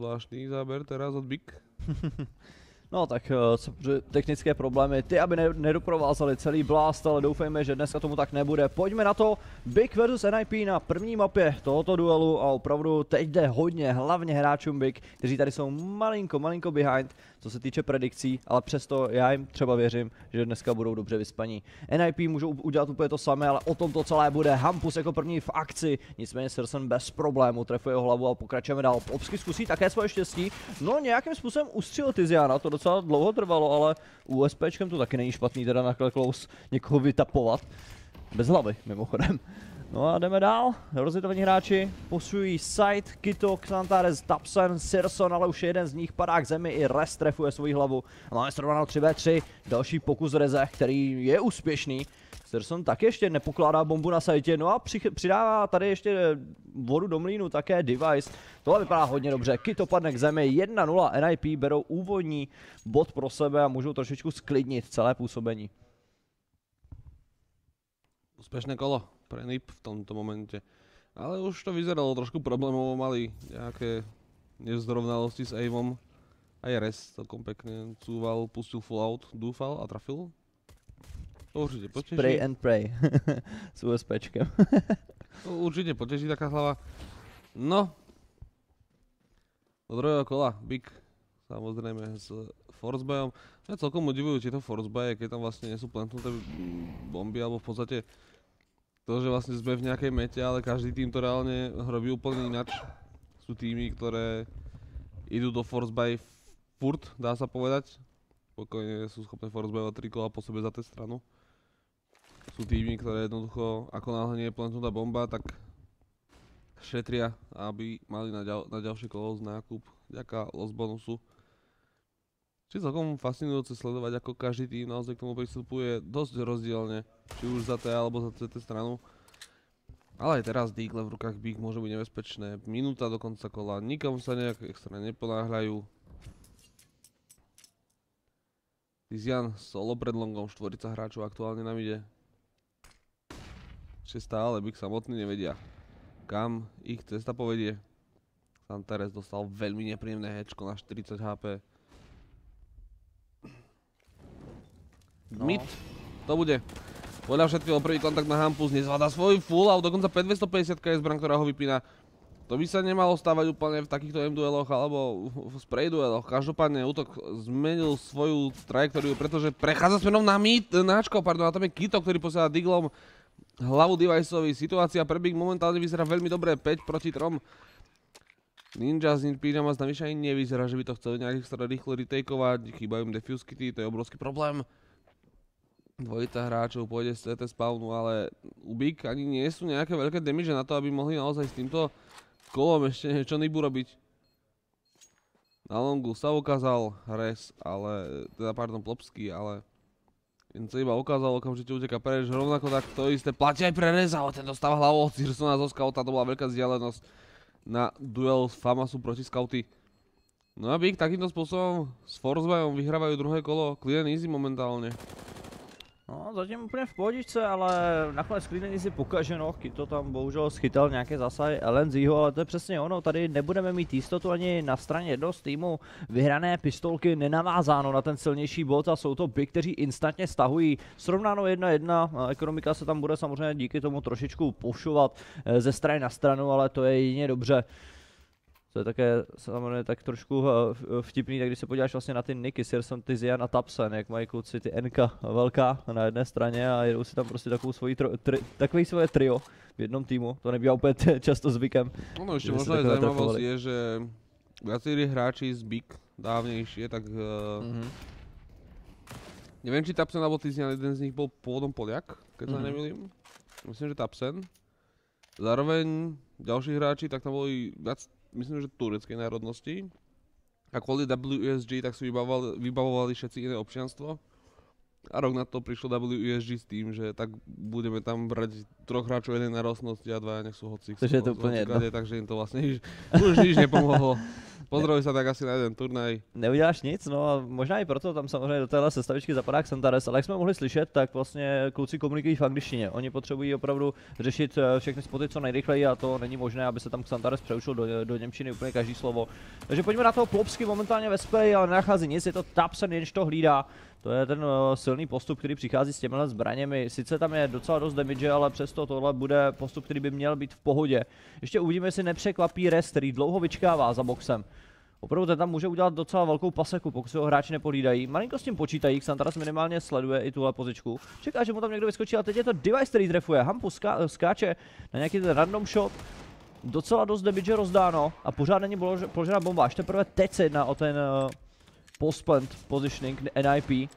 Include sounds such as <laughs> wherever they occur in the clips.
Zvláštný záber teraz od Big. <laughs> No tak eh, co, technické problémy, ty aby ne, nedoprovázali celý blast, ale doufejme, že dneska tomu tak nebude. Pojďme na to, Big versus NIP na první mapě tohoto duelu a opravdu teď jde hodně, hlavně hráčům Big, kteří tady jsou malinko, malinko behind, co se týče predikcí, ale přesto já jim třeba věřím, že dneska budou dobře vyspaní. NIP můžou udělat úplně to samé, ale o tom to celé bude. Hampus jako první v akci, nicméně Sersen bez problému trefuje hlavu a pokračujeme dál. Obsky zkusí také svoje štěstí, no nějakým způsobem ustřil Tiziana, to docela dlouho trvalo, ale USPčkem to taky není špatný, teda na close někoho vytapovat. Bez hlavy, mimochodem. No a jdeme dál. Rozitovaní hráči posují Sight, Kito, Xantares, Tapsen, Sirson, ale už jeden z nich padá k zemi i Rest trefuje svoji hlavu. A máme srovnanou 3v3. Další pokus Reze, který je úspěšný. Serson tak ještě nepokládá bombu na sajtě, no a při, přidává tady ještě vodu do mlínu také Device. Tohle vypadá hodně dobře, Kito padne k zemi, 1-0, NIP berou úvodní bod pro sebe a můžou trošičku sklidnit celé působení. Úspěšné kolo pro NIP v tomto momentě, Ale už to vyzeralo trošku problémovo, mali nějaké nezrovnalosti s Aimom. A je res celkom pěkně cúval, pustil full out, dúfal a trafil. To určite poteší. Spray and pray. <laughs> S USPčkem. <laughs> určite poteší taká hlava. No. Do druhého kola. Big. Samozrejme s Forzbajom. Ja celkom udivujú tieto Forzbaje, keď tam vlastne nie sú plantnuté bomby, alebo v podstate to, že vlastne sme v nejakej mete, ale každý tým to reálne robí úplne inač. Sú týmy, ktoré idú do Forzbaj furt, dá sa povedať spokojne sú schopné forzbevať tri kola po sebe za té stranu. Sú týmy, ktoré jednoducho, ako náhle nie je plantnutá bomba, tak šetria, aby mali na, ďal, na ďalšie kolo z nákup vďaka los bonusu. Či celkom fascinujúce sledovať, ako každý tým naozaj k tomu pristupuje dosť rozdielne, či už za T alebo za CT stranu. Ale aj teraz Deagle v rukách Big môže byť nebezpečné. Minúta do konca kola, nikam sa nejak extra neponáhľajú. Tizian solo pred longom, štvorica hráčov aktuálne nám ide. Ešte stále, Big samotný nevedia, kam ich cesta povedie. Santares dostal veľmi nepríjemné hečko na 40 HP. Mid, to bude. Podľa všetkého prvý kontakt na Hampus, nezvláda svoj full out, dokonca 550 KS bran, ktorá ho vypína. To by sa nemalo stávať úplne v takýchto M-dueloch alebo v spray-dueloch. Každopádne útok zmenil svoju trajektóriu, pretože prechádza smerom na mít náčko, pardon, a tam je Kito, ktorý posiela diglom hlavu Deviceovi. Situácia pre Big momentálne vyzerá veľmi dobré, 5 proti 3. Ninja s Pyjamas navyše ani nevyzerá, že by to chcel nejakých extra rýchlo retakeovať. Chýbajú im defuse kity, to je obrovský problém. Dvojita hráčov pôjde z CT spawnu, ale u Big ani nie sú nejaké veľké damage na to, aby mohli naozaj s týmto kolom ešte niečo čo robiť. Na longu sa ukázal res, ale, teda pardon, Plopsky, ale jen sa iba ukázal, okamžite uteká preč, rovnako tak to isté platí aj pre res, ale ten dostáva hlavou od Cirsona zo scouta, to bola veľká vzdialenosť na duel s Famasu proti scouty. No a Big takýmto spôsobom s Forzbajom vyhrávajú druhé kolo, clean easy momentálne. No, zatím úplně v pohodičce, ale nakonec sklídení si pokaženo, to tam bohužel schytal nějaké zasahy LNZho, ale to je přesně ono, tady nebudeme mít jistotu ani na straně jednoho z týmu. Vyhrané pistolky nenavázáno na ten silnější bod a jsou to by, kteří instantně stahují. Srovnáno jedna jedna, no, ekonomika se tam bude samozřejmě díky tomu trošičku pošovat eh, ze strany na stranu, ale to je jině dobře co je také samozřejmě tak trošku eh, eh, vtipný, tak když se podíváš vlastně na ty niky, Sirson, Tizian a Tapsen, jak mají kluci ty NK velká na jedné straně a jedou si tam prostě takovou svoji tri, tri, takový svoje trio v jednom týmu, to nebývá úplně <laughs> často zvykem. No, no ještě možná je zajímavost je, že viacerí hráči z Big dávnejšie, tak uh, mm -hmm. Nevím, či Tapsen nebo Tizian, jeden z nich byl pôvodom Poliak, keď mm -hmm. nemýlim. Myslím, že Tapsen. Zároveň ďalší hráči, tak tam boli myslím, že tureckej národnosti. A kvôli WSG tak si vybavovali, vybavovali všetci iné občianstvo. A rok na to prišlo WSG s tým, že tak budeme tam brať troch hráčov jednej narostnosti a dvaja nech sú hoci. Takže je to úplne jedno. Takže im to vlastne už nič nepomohlo. <laughs> Pozdravil se tak asi na jeden turnaj. Neuděláš nic, no a možná i proto tam samozřejmě do téhle sestavičky zapadá Xantares, ale jak jsme mohli slyšet, tak vlastně kluci komunikují v angličtině. Oni potřebují opravdu řešit eh, všechny spoty co nejrychleji a to není možné, aby se tam Xantares přeučil do, do Němčiny úplně každý slovo. Takže pojďme na toho Plopsky momentálně ve spray, ale nenachází nic, je to Tapsen, jenž to hlídá. To je ten eh, silný postup, který přichází s těmihle zbraněmi. Sice tam je docela dost damage, ale přesto tohle bude postup, který by měl být v pohodě. Ještě uvidíme, jestli nepřekvapí rest, který dlouho vyčkává za boxem. Opravdu ten tam může udělat docela velkou paseku, pokud se ho hráči nepolídají. Malinko s tím počítají, Xantaras minimálně sleduje i tuhle pozičku. Čeká, že mu tam někdo vyskočí a teď je to device, který trefuje. Hampu ská eh, skáče na nějaký ten random shot. Docela dost damage rozdáno a pořád není položena bomba. Až teprve teď se jedná o ten uh, postplant positioning NIP.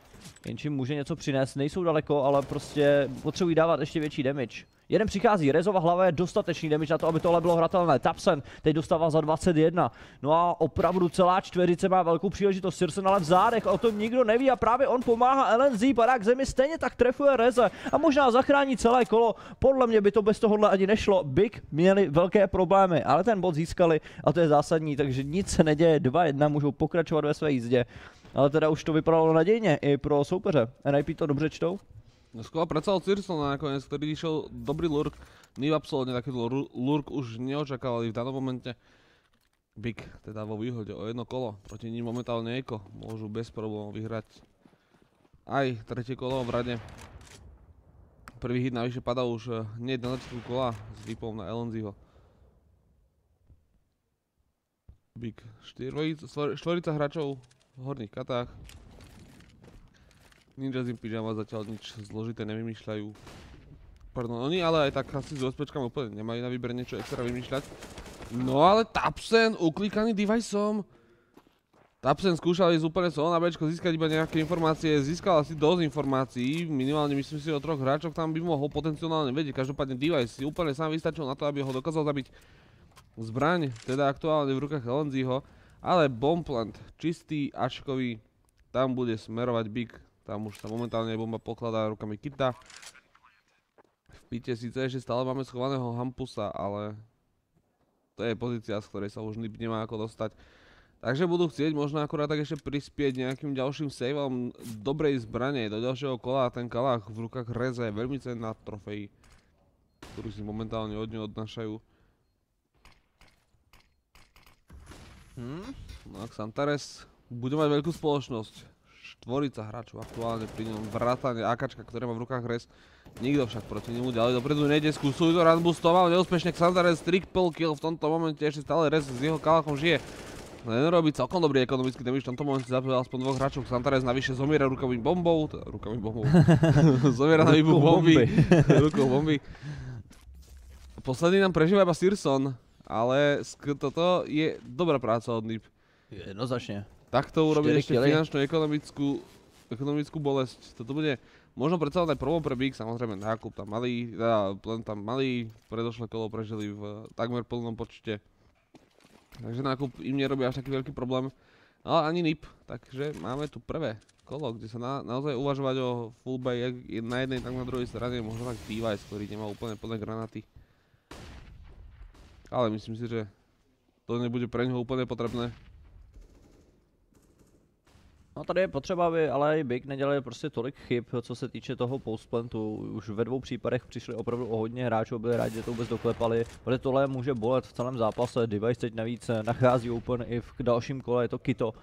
Jenčím může něco přinést, nejsou daleko, ale prostě potřebují dávat ještě větší damage. Jeden přichází, Rezova hlava je dostatečný damage na to, aby tohle bylo hratelné. Tapsen teď dostává za 21. No a opravdu celá čtveřice má velkou příležitost. Sirsen ale v zádech, o tom nikdo neví a právě on pomáhá LNZ, padá k zemi, stejně tak trefuje Reze a možná zachrání celé kolo. Podle mě by to bez tohohle ani nešlo. Big měli velké problémy, ale ten bod získali a to je zásadní, takže nic se neděje. 2-1 můžou pokračovat ve své jízdě. Ale teda už to vypadalo nadějně i pro soupeře. NIP to dobře čtou. Skvěle pracoval na no, nakoniec, který vyšel dobrý lurk. v absolútne takýto lurk už neočakávali v danom momente. Big teda vo výhode o jedno kolo. Proti ním momentálne Eko. Môžu bez problémov vyhrať aj tretie kolo v rade. Prvý hit navyše padal už eh, hneď na začiatku kola s výpom na Elonziho. Big. Štvorica hráčov v horných katách. Ninja Zim Pyjama zatiaľ nič zložité nevymýšľajú. Pardon, oni ale aj tak asi s USPčkami úplne nemajú na výber niečo extra vymýšľať. No ale Tapsen uklikaný device-om. Tapsen skúšal ísť úplne sol na Bčko, získať iba nejaké informácie, získal asi dosť informácií, minimálne myslím si o troch hráčoch tam by mohol potenciálne vedieť, každopádne device si úplne sám vystačil na to, aby ho dokázal zabiť zbraň, teda aktuálne v rukách Helenziho, ale Bomplant, čistý, aškový, tam bude smerovať Big tam už sa momentálne bomba pokladá rukami Kita. V pite síce ešte stále máme schovaného Hampusa, ale to je pozícia, z ktorej sa už Nip nemá ako dostať. Takže budú chcieť možno akurát tak ešte prispieť nejakým ďalším saveom dobrej zbrane do ďalšieho kola a ten kalách v rukách reze je veľmi cenná trofej, ktorú si momentálne od ňu odnášajú. Hm? No a Xantares bude mať veľkú spoločnosť štvorica hráčov aktuálne pri ňom, vrátane Akačka, ktoré má v rukách res. Nikto však proti nemu ďalej dopredu nejde, skúsuj to, runboostoval neúspešne Xandarez, triple kill v tomto momente, ešte stále res s jeho kalachom žije. Len robí celkom dobrý ekonomický damage, v tomto momente zapil aspoň dvoch hráčov, Xantarez navyše zomiera rukovým bombou, teda rukovým bombou, <laughs> zomiera na výbuch bomby, <laughs> rukou bomby. Posledný nám prežíva iba Sirson, ale toto je dobrá práca od NIP. Jednoznačne to urobiť ešte finančnú ekonomickú, ekonomickú bolesť. Toto bude možno aj prvom pre Big, samozrejme nákup tam malý, teda, len tam malý, predošle kolo prežili v takmer plnom počte. Takže nákup im nerobí až taký veľký problém, ale no, ani NIP. Takže máme tu prvé kolo, kde sa na, naozaj uvažovať o fullback jak na jednej, tak na druhej strane, možno tak Device, ktorý nemá úplne plné granaty. Ale myslím si, že to nebude pre ňoho úplne potrebné. No tady je potřeba, aby ale i Big nedělali prostě tolik chyb, co se týče toho postplantu. Už ve dvou případech přišli opravdu o hodně hráčů, byli rádi, že to vůbec doklepali. Protože tohle může bolet v celém zápase, Device teď navíc eh, nachází Open i v dalším kole, je to Kito,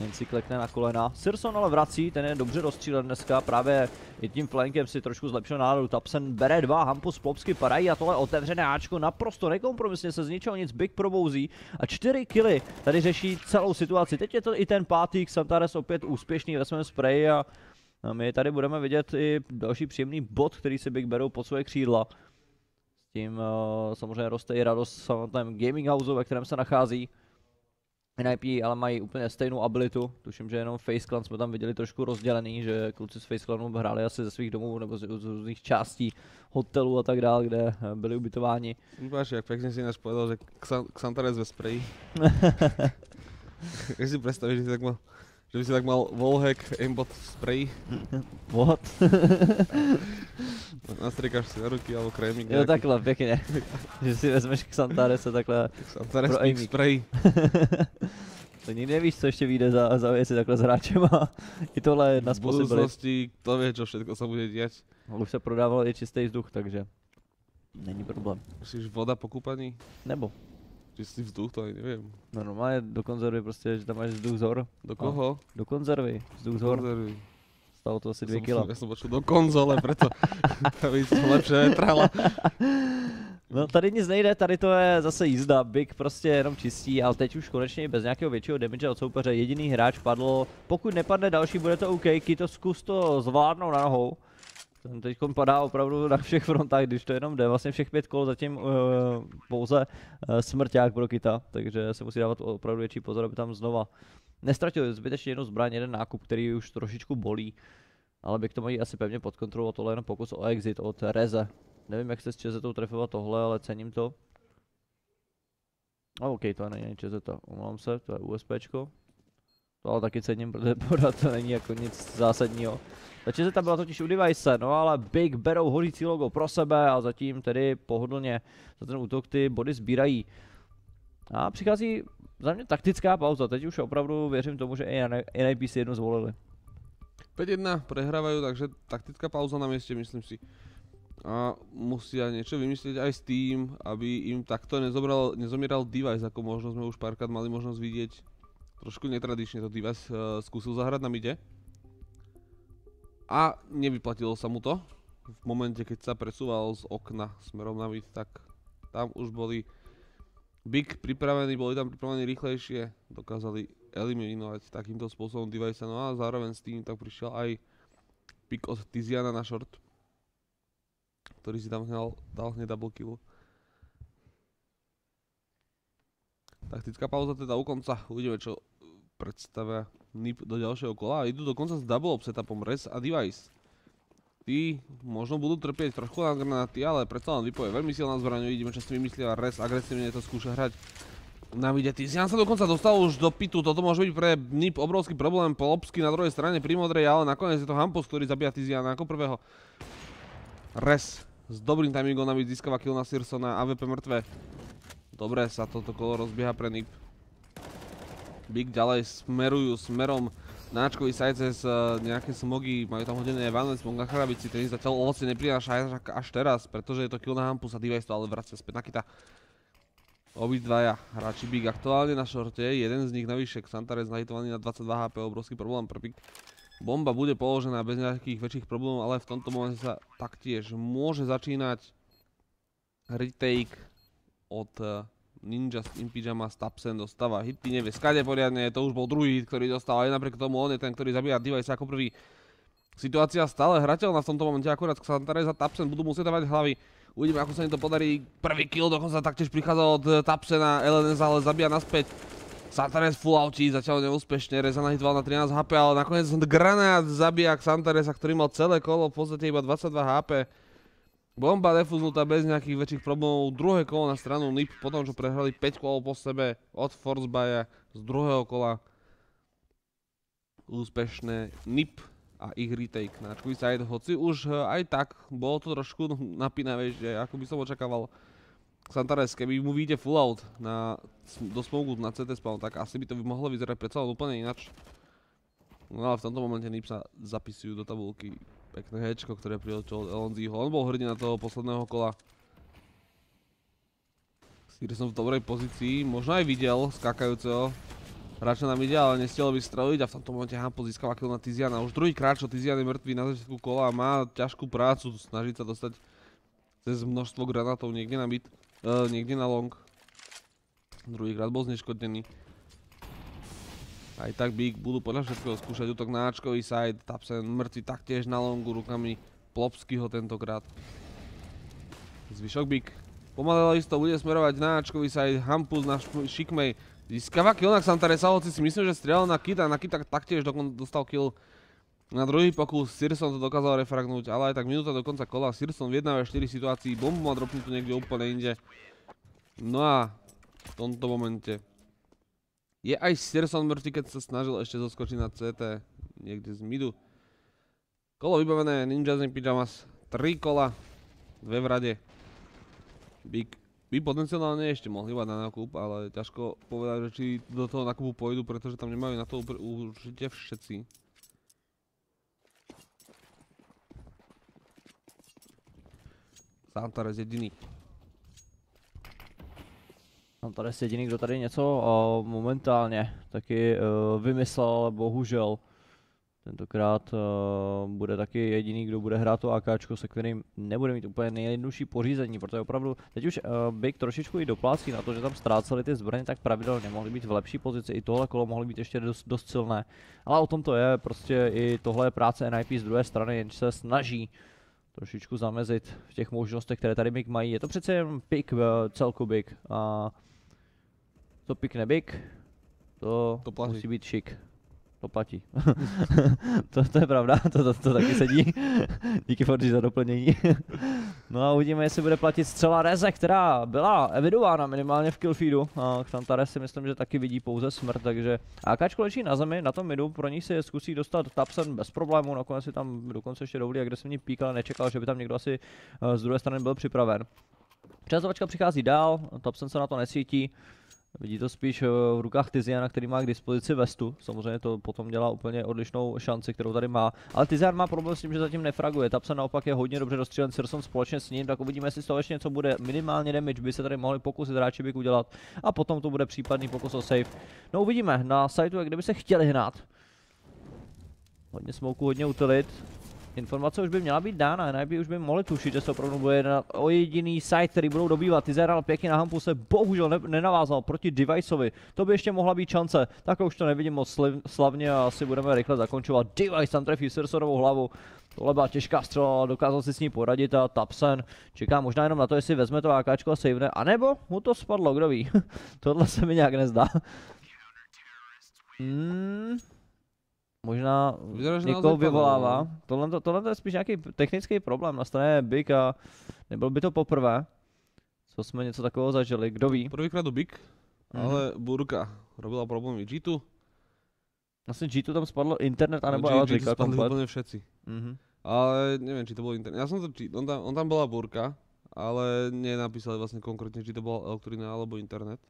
jen si klekne na kolena. Sirson ale vrací, ten je dobře dostřílen dneska, právě i tím flankem si trošku zlepšil náladu. Tapsen bere dva, Hampus Plopsky padají a tohle otevřené Ačko naprosto nekompromisně se z ničeho nic Big probouzí a čtyři kily tady řeší celou situaci. Teď je to i ten pátý, Xantares opět úspěšný ve svém spreji a my tady budeme vidět i další příjemný bod, který si Big berou pod svoje křídla. S tím uh, samozřejmě roste i radost samotném gaming houseu, ve kterém se nachází. NIP ale mají úplně stejnou abilitu, tuším, že jenom Face Clan jsme tam viděli trošku rozdělený, že kluci z Face Clanu hráli asi ze svých domů nebo z, z různých částí hotelů a tak dále, kde eh, byli ubytováni. Váš, jak pěkně si nespovedal, že Xantarec ve spreji. <laughs> Jak si představíš, že tak mal že by si tak mal wallhack, aimbot spray. What? <laughs> Nastrikáš si na ruky alebo krémik. Jo takhle, pěkně. že si vezmeš k Santarese takhle Santares pro aimík. spray. <laughs> to nikdy nevíš, co ještě vyjde za, za věci takhle s hráčem a i tohle je jedna V budoucnosti, to ví, co všechno se bude dělat. No, už se prodával i čistý vzduch, takže není problém. Musíš voda po kupaní? Nebo. Čistý vzduch ani nevím. No normálně do konzervy prostě, že tam máš vzduch z Do koho? A, no, do konzervy, vzduch z Konzervy. Stalo to asi dvě kila. Já jsem počul do konzole, proto <laughs> víc tohle přenetrala. No tady nic nejde, tady to je zase jízda, Big prostě jenom čistí, ale teď už konečně bez nějakého většího damage od soupeře, jediný hráč padlo. pokud nepadne další, bude to OK, Kito zkus to zvládnout na nohou. Ten teď padá opravdu na všech frontách, když to jenom jde. Vlastně všech pět kol zatím uh, pouze uh, smrťák pro Kita, takže se musí dávat opravdu větší pozor, aby tam znova nestratil zbytečně jednu zbraň, jeden nákup, který už trošičku bolí. Ale bych to mají asi pevně pod kontrolou tohle jenom pokus o exit od Reze. Nevím, jak se s Čezetou trefovat tohle, ale cením to. A OK, to není ani Čezeta, umlám se, to je USPčko. To ale taky cením, protože <laughs> pořád to není jako nic zásadního se tam byla totiž u device, no ale Big berou hořící logo pro sebe a zatím tedy pohodlně za ten útok ty body sbírají. A přichází za mě taktická pauza, teď už opravdu věřím tomu, že i NIP si jednu zvolili. 5-1 prehrávají, takže taktická pauza na mieste, myslím si. A musia niečo vymyslieť aj s tým, aby im takto nezobral, nezomieral device, ako možno sme už párkrát mali možnosť vidieť. Trošku netradične to device uh, eh, skúsil zahrať na mide. A nevyplatilo sa mu to. V momente, keď sa presúval z okna smerom na vid, tak tam už boli big pripravení, boli tam pripravení rýchlejšie, dokázali eliminovať takýmto spôsobom device. No a zároveň s tým tak prišiel aj pick od Tiziana na short, ktorý si tam hnal, dal hneď double kill. Taktická pauza teda u konca, uvidíme čo predstavia NIP do ďalšieho kola a idú dokonca s double setupom Res a Device. Tí možno budú trpieť trošku na granáty, ale predsa len Lipo je veľmi silná zbraň, vidíme čo si vymyslia Res agresívne to skúša hrať na videty. Jan sa dokonca dostal už do pitu, toto môže byť pre NIP obrovský problém, Polopsky na druhej strane pri modrej, ale nakoniec je to Hampus, ktorý zabíja Tiziana ako prvého. Res s dobrým timingom navíc získava kill na Sirsona, AVP mŕtve. Dobre sa toto kolo rozbieha pre NIP. Big ďalej smerujú smerom náčkový sajce z e, nejaké smogy, majú tam hodené smog na chrabici, ten zatiaľ ovoce neprináša až, až teraz, pretože je to kill na Hampus a Device to ale vracia späť na kita. Obidvaja hráči Big aktuálne na šorte, jeden z nich navyše, Xantares nahitovaný na 22 HP, obrovský problém pre Big. Bomba bude položená bez nejakých väčších problémov, ale v tomto momente sa taktiež môže začínať retake od uh, Ninja tým Pyjama s Tapsen dostáva hity, nevie skade poriadne, to už bol druhý hit, ktorý dostal, ale napriek tomu on je ten, ktorý zabíja Device ako prvý. Situácia stále hrateľná v tomto momente, akurát Santarez a Tapsen budú musieť dávať hlavy. Uvidíme, ako sa im to podarí. Prvý kill dokonca taktiež prichádza od eh, Tapsena, LNS ale zabíja naspäť. Santarez full outí, zatiaľ neúspešne, Rezana hitval na 13 HP, ale nakoniec granát zabíja Santareza, ktorý mal celé kolo, v podstate iba 22 HP. Bomba defuznutá bez nejakých väčších problémov. Druhé kolo na stranu NIP, potom čo prehrali 5 kolo po sebe od Forsbaja z druhého kola. Úspešné NIP a ich retake na Ačkový side, hoci už eh, aj tak bolo to trošku <laughs> napínavejšie, ako by som očakával. Santares, keby mu vyjde full out na, do smogu na CT spawn, tak asi by to by mohlo vyzerať predsa úplne inač. No ale v tomto momente NIP sa zapisujú do tabulky Pekné hečko, ktoré priločil od Elonziho. On bol hrdina toho posledného kola. Sýr som v dobrej pozícii. Možno aj videl skákajúceho. Hráča nám ide, ale nestiel by streliť a v tomto momente Hampo získava kill na Tiziana. Už druhý krát, čo Tizian je mŕtvý na začiatku kola a má ťažkú prácu. Snažiť sa dostať cez množstvo granátov niekde na mid, uh, eh, niekde na long. Druhýkrát bol zneškodnený. Aj tak Big budú podľa všetkého skúšať útok na Ačkový side. Tapsen mŕtvy taktiež na longu rukami Plopskyho tentokrát. Zvyšok Big. Pomalé isto bude smerovať na Ačkový side. Hampus na šikmej. Získava kill na Xantaresa, hoci si myslím, že strieľal na Kita. Na Kita taktiež dostal kill na druhý pokus. Sirson to dokázal refragnúť, ale aj tak minúta do konca kola. Sirson v 1v4 situácii. Bombu má dropnutú niekde úplne inde. No a v tomto momente je aj Sirson mŕtvy, keď sa snažil ešte zoskočiť na CT niekde z midu. Kolo vybavené, Ninja Zen Pyjamas, 3 kola, dve v rade. Big by potenciálne ešte mohli mať na nákup, ale ťažko povedať, že či do toho nákupu pôjdu, pretože tam nemajú na to určite všetci. Santarez jediný tam tady je jediný, kdo tady něco uh, momentálně taky uh, vymyslel, bohužel. Tentokrát uh, bude taky jediný, kdo bude hrát to AKčko, se kterým nebude mít úplně nejjednodušší pořízení, protože opravdu teď už uh, Big trošičku i doplácí na to, že tam ztráceli ty zbraně tak pravidelně, mohli být v lepší pozici, i tohle kolo mohly být ještě dost, dost silné, ale o tom to je, prostě i tohle je práce NIP z druhé strany, jenž se snaží trošičku zamezit v těch možnostech, které tady Big mají, je to přece jen Big, uh, celku Big a uh, to pikne big, to, to platí. musí být šik. To platí. <laughs> to, to je pravda, to, to, to taky sedí. <laughs> Díky Fordy za doplnění. <laughs> no a uvidíme, jestli bude platit střela Reze, která byla evidována minimálně v killfeedu. A Xantare si myslím, že taky vidí pouze smrt, takže AKčko leží na zemi, na tom midu, pro ní se zkusí dostat Tapsen bez problémů, nakonec si tam dokonce ještě dovolí se pík, píkal, nečekal, že by tam někdo asi eh, z druhé strany byl připraven. Přezovačka přichází dál, Tapsen se na to necítí. Vidí to spíš eh, v rukách Tiziana, který má k dispozici vestu. Samozřejmě to potom dělá úplně odlišnou šanci, kterou tady má. Ale Tizian má problém s tím, že zatím nefraguje. Tapsa naopak je hodně dobře dostřílen Sirson společně s ním, tak uvidíme, jestli z toho ještě něco bude. Minimálně damage by se tady mohli pokusit hráči bych udělat. A potom to bude případný pokus o save. No uvidíme na sajtu, kde by se chtěli hnát. Hodně smoku, hodně utilit. Informace už by měla být dána, by už by mohli tušit, že se opravdu bude jednat o jediný site, který budou dobývat. zahrál pěkně na Hampu se bohužel ne nenavázal proti Deviceovi. To by ještě mohla být šance. Tak už to nevidím moc slavně a asi budeme rychle zakončovat. Device tam trefí Sirsorovou hlavu. Tohle byla těžká střela, dokázal si s ní poradit a Tapsen čeká možná jenom na to, jestli vezme to AK a savene, anebo mu to spadlo, kdo ví. <laughs> Tohle se mi nějak nezdá. Hmm, možná Vyzerá, někoho vyvolává. Ne? No. Tohle, tohle je spíš nějaký technický problém na straně Big a nebylo by to poprvé, co jsme něco takového zažili, kdo ví. Prvýkrát do Big, mm-hmm. ale Burka robila problémy G2. Vlastně G2 tam spadlo internet, no, anebo no, G, 2 spadli úplně všetci. Mm-hmm. Ale nevím, či to byl internet. Já jsem to čítal, on tam, on tam byla Burka, ale nenapísali vlastně konkrétně, či to byla elektrina alebo internet.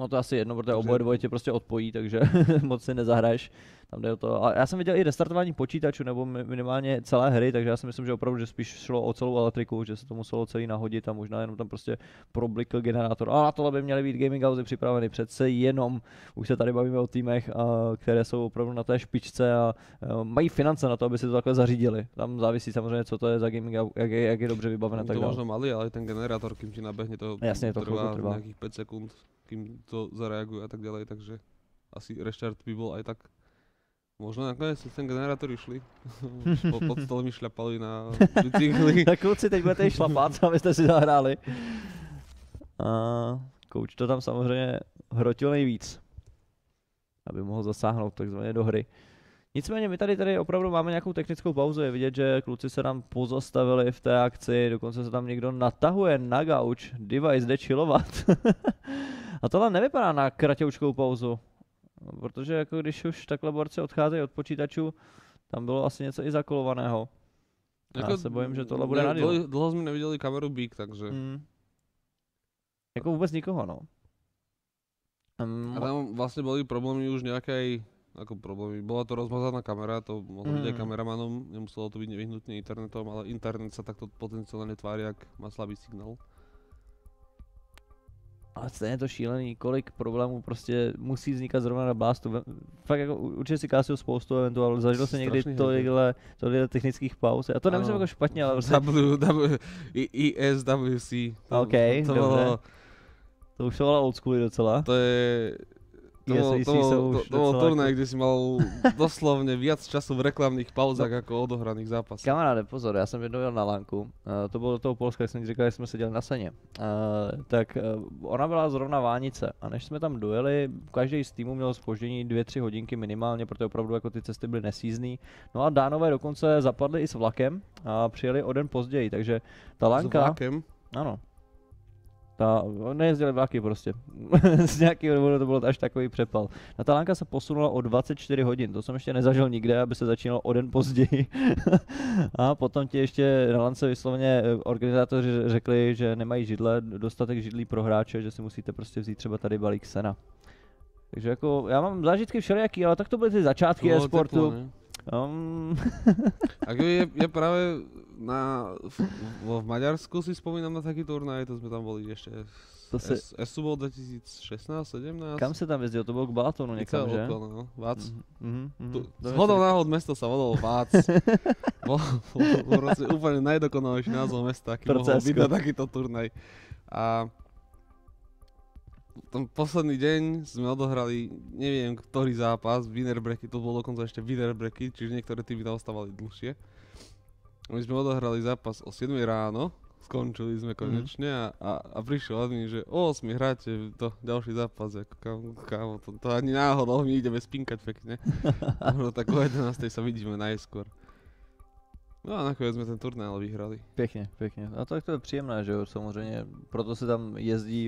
No to asi jedno, protože oboje dvoje tě prostě odpojí, takže <laughs> moc si nezahraješ. Tam jde o to. A já jsem viděl i restartování počítačů nebo minimálně celé hry, takže já si myslím, že opravdu, že spíš šlo o celou elektriku, že se to muselo celý nahodit a možná jenom tam prostě problikl generátor. A na tohle by měly být gaming housey připraveny přece jenom. Už se tady bavíme o týmech, které jsou opravdu na té špičce a, mají finance na to, aby si to takhle zařídili. Tam závisí samozřejmě, co to je za gaming, jak je, jak je dobře vybavené. To tak možná malý, ale ten generátor, kým ti nabehne, to Jasně, to trvá, trvá. nějakých 5 sekund kým to zareaguje a tak ďalej, takže asi reštart by bol aj tak Možno nakonec ten generátor išli. <laughs> pod, pod stolem šlapali na bicykli. tak <laughs> kluci, teď budete šlapat, <laughs> jste si zahráli. A kouč to tam samozřejmě hrotil nejvíc, aby mohl zasáhnout takzvaně do hry. Nicméně my tady tady opravdu máme nějakou technickou pauzu, je vidět, že kluci se tam pozastavili v té akci, dokonce se tam někdo natahuje na gauč, device jde chillovat. <laughs> a tohle nevypadá na kratěvčkou pauzu, no, protože jako když už takhle borci odcházejí od počítačů, tam bylo asi něco i zakolovaného. Jako Já se bojím, že tohle bude ne, na dlouho, dlouho jsme neviděli kameru Big, takže... Mm. Jako vůbec nikoho, no. Um, a tam hmm. vlastně byly problémy už nějaké ako problémy. Bola to rozmazaná kamera, to mohlo byť mm. aj kameramanom, nemuselo to byť nevyhnutne internetom, ale internet sa takto potenciálne tvári, jak má slabý signál. a stejně je to šílený, kolik problémů prostě musí vznikat zrovna na blástu. Fakt jako určitě si kásil spoustu eventů, ale zažil jsem někdy tohle, tohle technických pauz. A to nemyslím jako špatně, ale prostě... W, w, ISWC. OK, to, to dobře. Bylo... To už se volá old school docela. To je to bol, to bol, to, to bol turnaj, jako kde si mal doslovne viac času v reklamných pauzách no. ako odohraných zápasů. Kamaráde, pozor, já jsem jednou na Lanku, uh, to bylo do toho Polska, jak jsem říkal, že jsme seděli na seně. Uh, tak uh, ona byla zrovna Vánice a než jsme tam dojeli, každý z týmu měl spoždění 2-3 hodinky minimálně, protože opravdu jako ty cesty byly nesízný. No a Dánové dokonce zapadli i s vlakem a přijeli o den později, takže ta Lanka... S vlakem? Ano, ta, nejezdili vlaky prostě. <laughs> Z nějakého důvodu to bylo až takový přepal. Natalánka se posunula o 24 hodin, to jsem ještě nezažil nikde, aby se začínalo o den později. <laughs> a potom ti ještě na lance vysloveně eh, organizátoři řekli, že nemají židle, dostatek židlí pro hráče, že si musíte prostě vzít třeba tady balík sena. Takže jako, já mám zážitky všelijaký, ale tak to byly ty začátky e-sportu. Um. je, je práve na, v, v Maďarsku si spomínam na taký turnaj, to sme tam boli ešte to se... S, S bol 2016, 17. Kam se tam jezdil? To bol k Bátonu niekam, že? Okolo, no. Vác. Mm-hmm, mm-hmm. Tu, hodou náhod mesto sa volalo Vác. bol, <laughs> bol, bol, bol prostě úplne najdokonalejší názov mesta, aký mohol byť na takýto turnaj. A ten posledný deň sme odohrali, neviem, ktorý zápas, winner breaky, to bolo dokonca ešte winner breaky, čiže niektoré týmy tam ostávali dlhšie. My sme odohrali zápas o 7 ráno, skončili sme mhm. konečne a, a, a prišiel admin, že o 8 hráte to ďalší zápas, ako kam, kam, to, to ani náhodou, my ideme spinkať pekne. <laughs> Možno tak o 11 sa vidíme najskôr. No a nakonec jsme ten turnaj ale vyhrali. Pěkně, pěkně. A to je příjemné, že jo, samozřejmě. Proto se tam jezdí.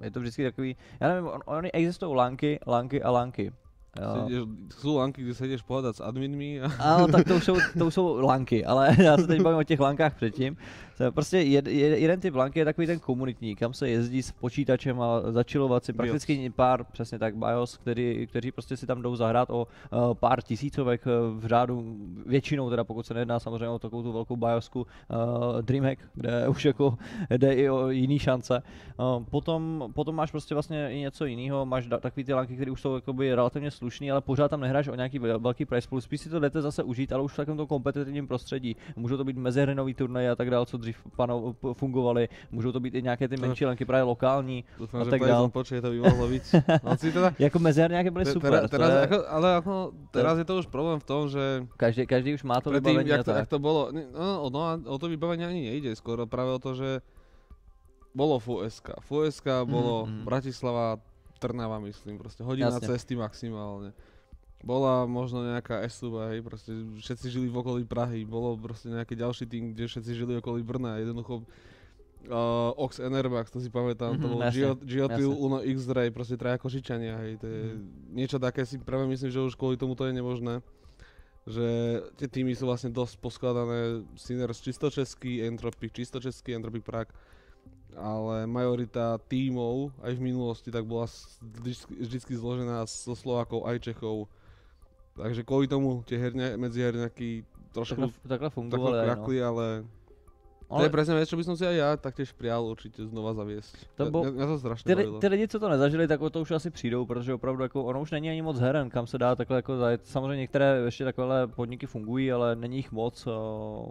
Je to vždycky takový, já nevím, on, oni existují lanky, lanky a lanky. Sedíš, jsou lanky, kdy sedíš pohledat s adminmi. A... Ano, tak to už, jsou, to už jsou lanky, ale <laughs> já se teď bavím o těch lankách předtím. Prostě jed, jeden typ lanky je takový ten komunitní, kam se jezdí s počítačem a začilovat si prakticky BIOS. pár, přesně tak, BIOS, který, kteří prostě si tam jdou zahrát o uh, pár tisícovek eh, v řádu většinou, teda pokud se nejedná samozřejmě o takovou tu velkou BIOSku uh, DreamHack, kde <laughs> už jako jde i o jiný šance. Uh, potom, potom máš prostě vlastně i něco jiného, máš da, takový ty lanky, které už jsou jakoby relativně slušné slušný, ale pořád tam nehráš o nějaký velký price pool. Spíš si to jdete zase užít, ale už v takovém kompetitivním prostředí. Můžou to být mezihrinový turnaje a tak dále, co dřív pano, fungovaly. Můžou to být i nějaké ty menší lenky, právě lokální. Doufám, a tak dál. Počkej, to by mohlo víc. <laughs> No, teda, jako mezer nějaké byly super. Te, teraz, je... jako, ale jako, teraz je to už problém v tom, že... Každý, každý už má to Predtým, vybavení. Jak to, jak to bylo? no, no, no o to vybavení ani nejde, skoro právě o to, že bolo FUSK. FUSK mhm, bolo mm-hmm. Bratislava, Trnava, myslím, proste hodina Jasne. cesty maximálne. Bola možno nejaká SUV, hej, proste všetci žili v okolí Prahy, bolo proste nejaký ďalší tým, kde všetci žili okolí Brna, jednoducho uh, Ox Enermax, to si pamätám, mm-hmm, to mhm, bolo Geotil Uno X-Ray, proste traja košičania, hej, to je mm-hmm. niečo také si práve myslím, že už kvôli tomu to je nemožné že tie týmy sú vlastne dosť poskladané. Sinners čistočeský, Entropy čistočeský, Entropy Prague ale majorita tímov aj v minulosti tak bola vždycky zložená so Slovákov aj Čechov. Takže kvôli tomu tie herňa, medzihernaký trošku takhle, takhle fungovaly, takhle krakli, no. ale ale... To je presne vec, čo by som si aj ja taktiež prial určite znova zaviesť. To bo... ja, to strašně ty, ty lidi, co to nezažili, tak o to už asi přijdou, protože opravdu jako ono už není ani moc heren, kam se dá takhle jako zajet. Samozřejmě některé ještě takové podniky fungují, ale není jich moc.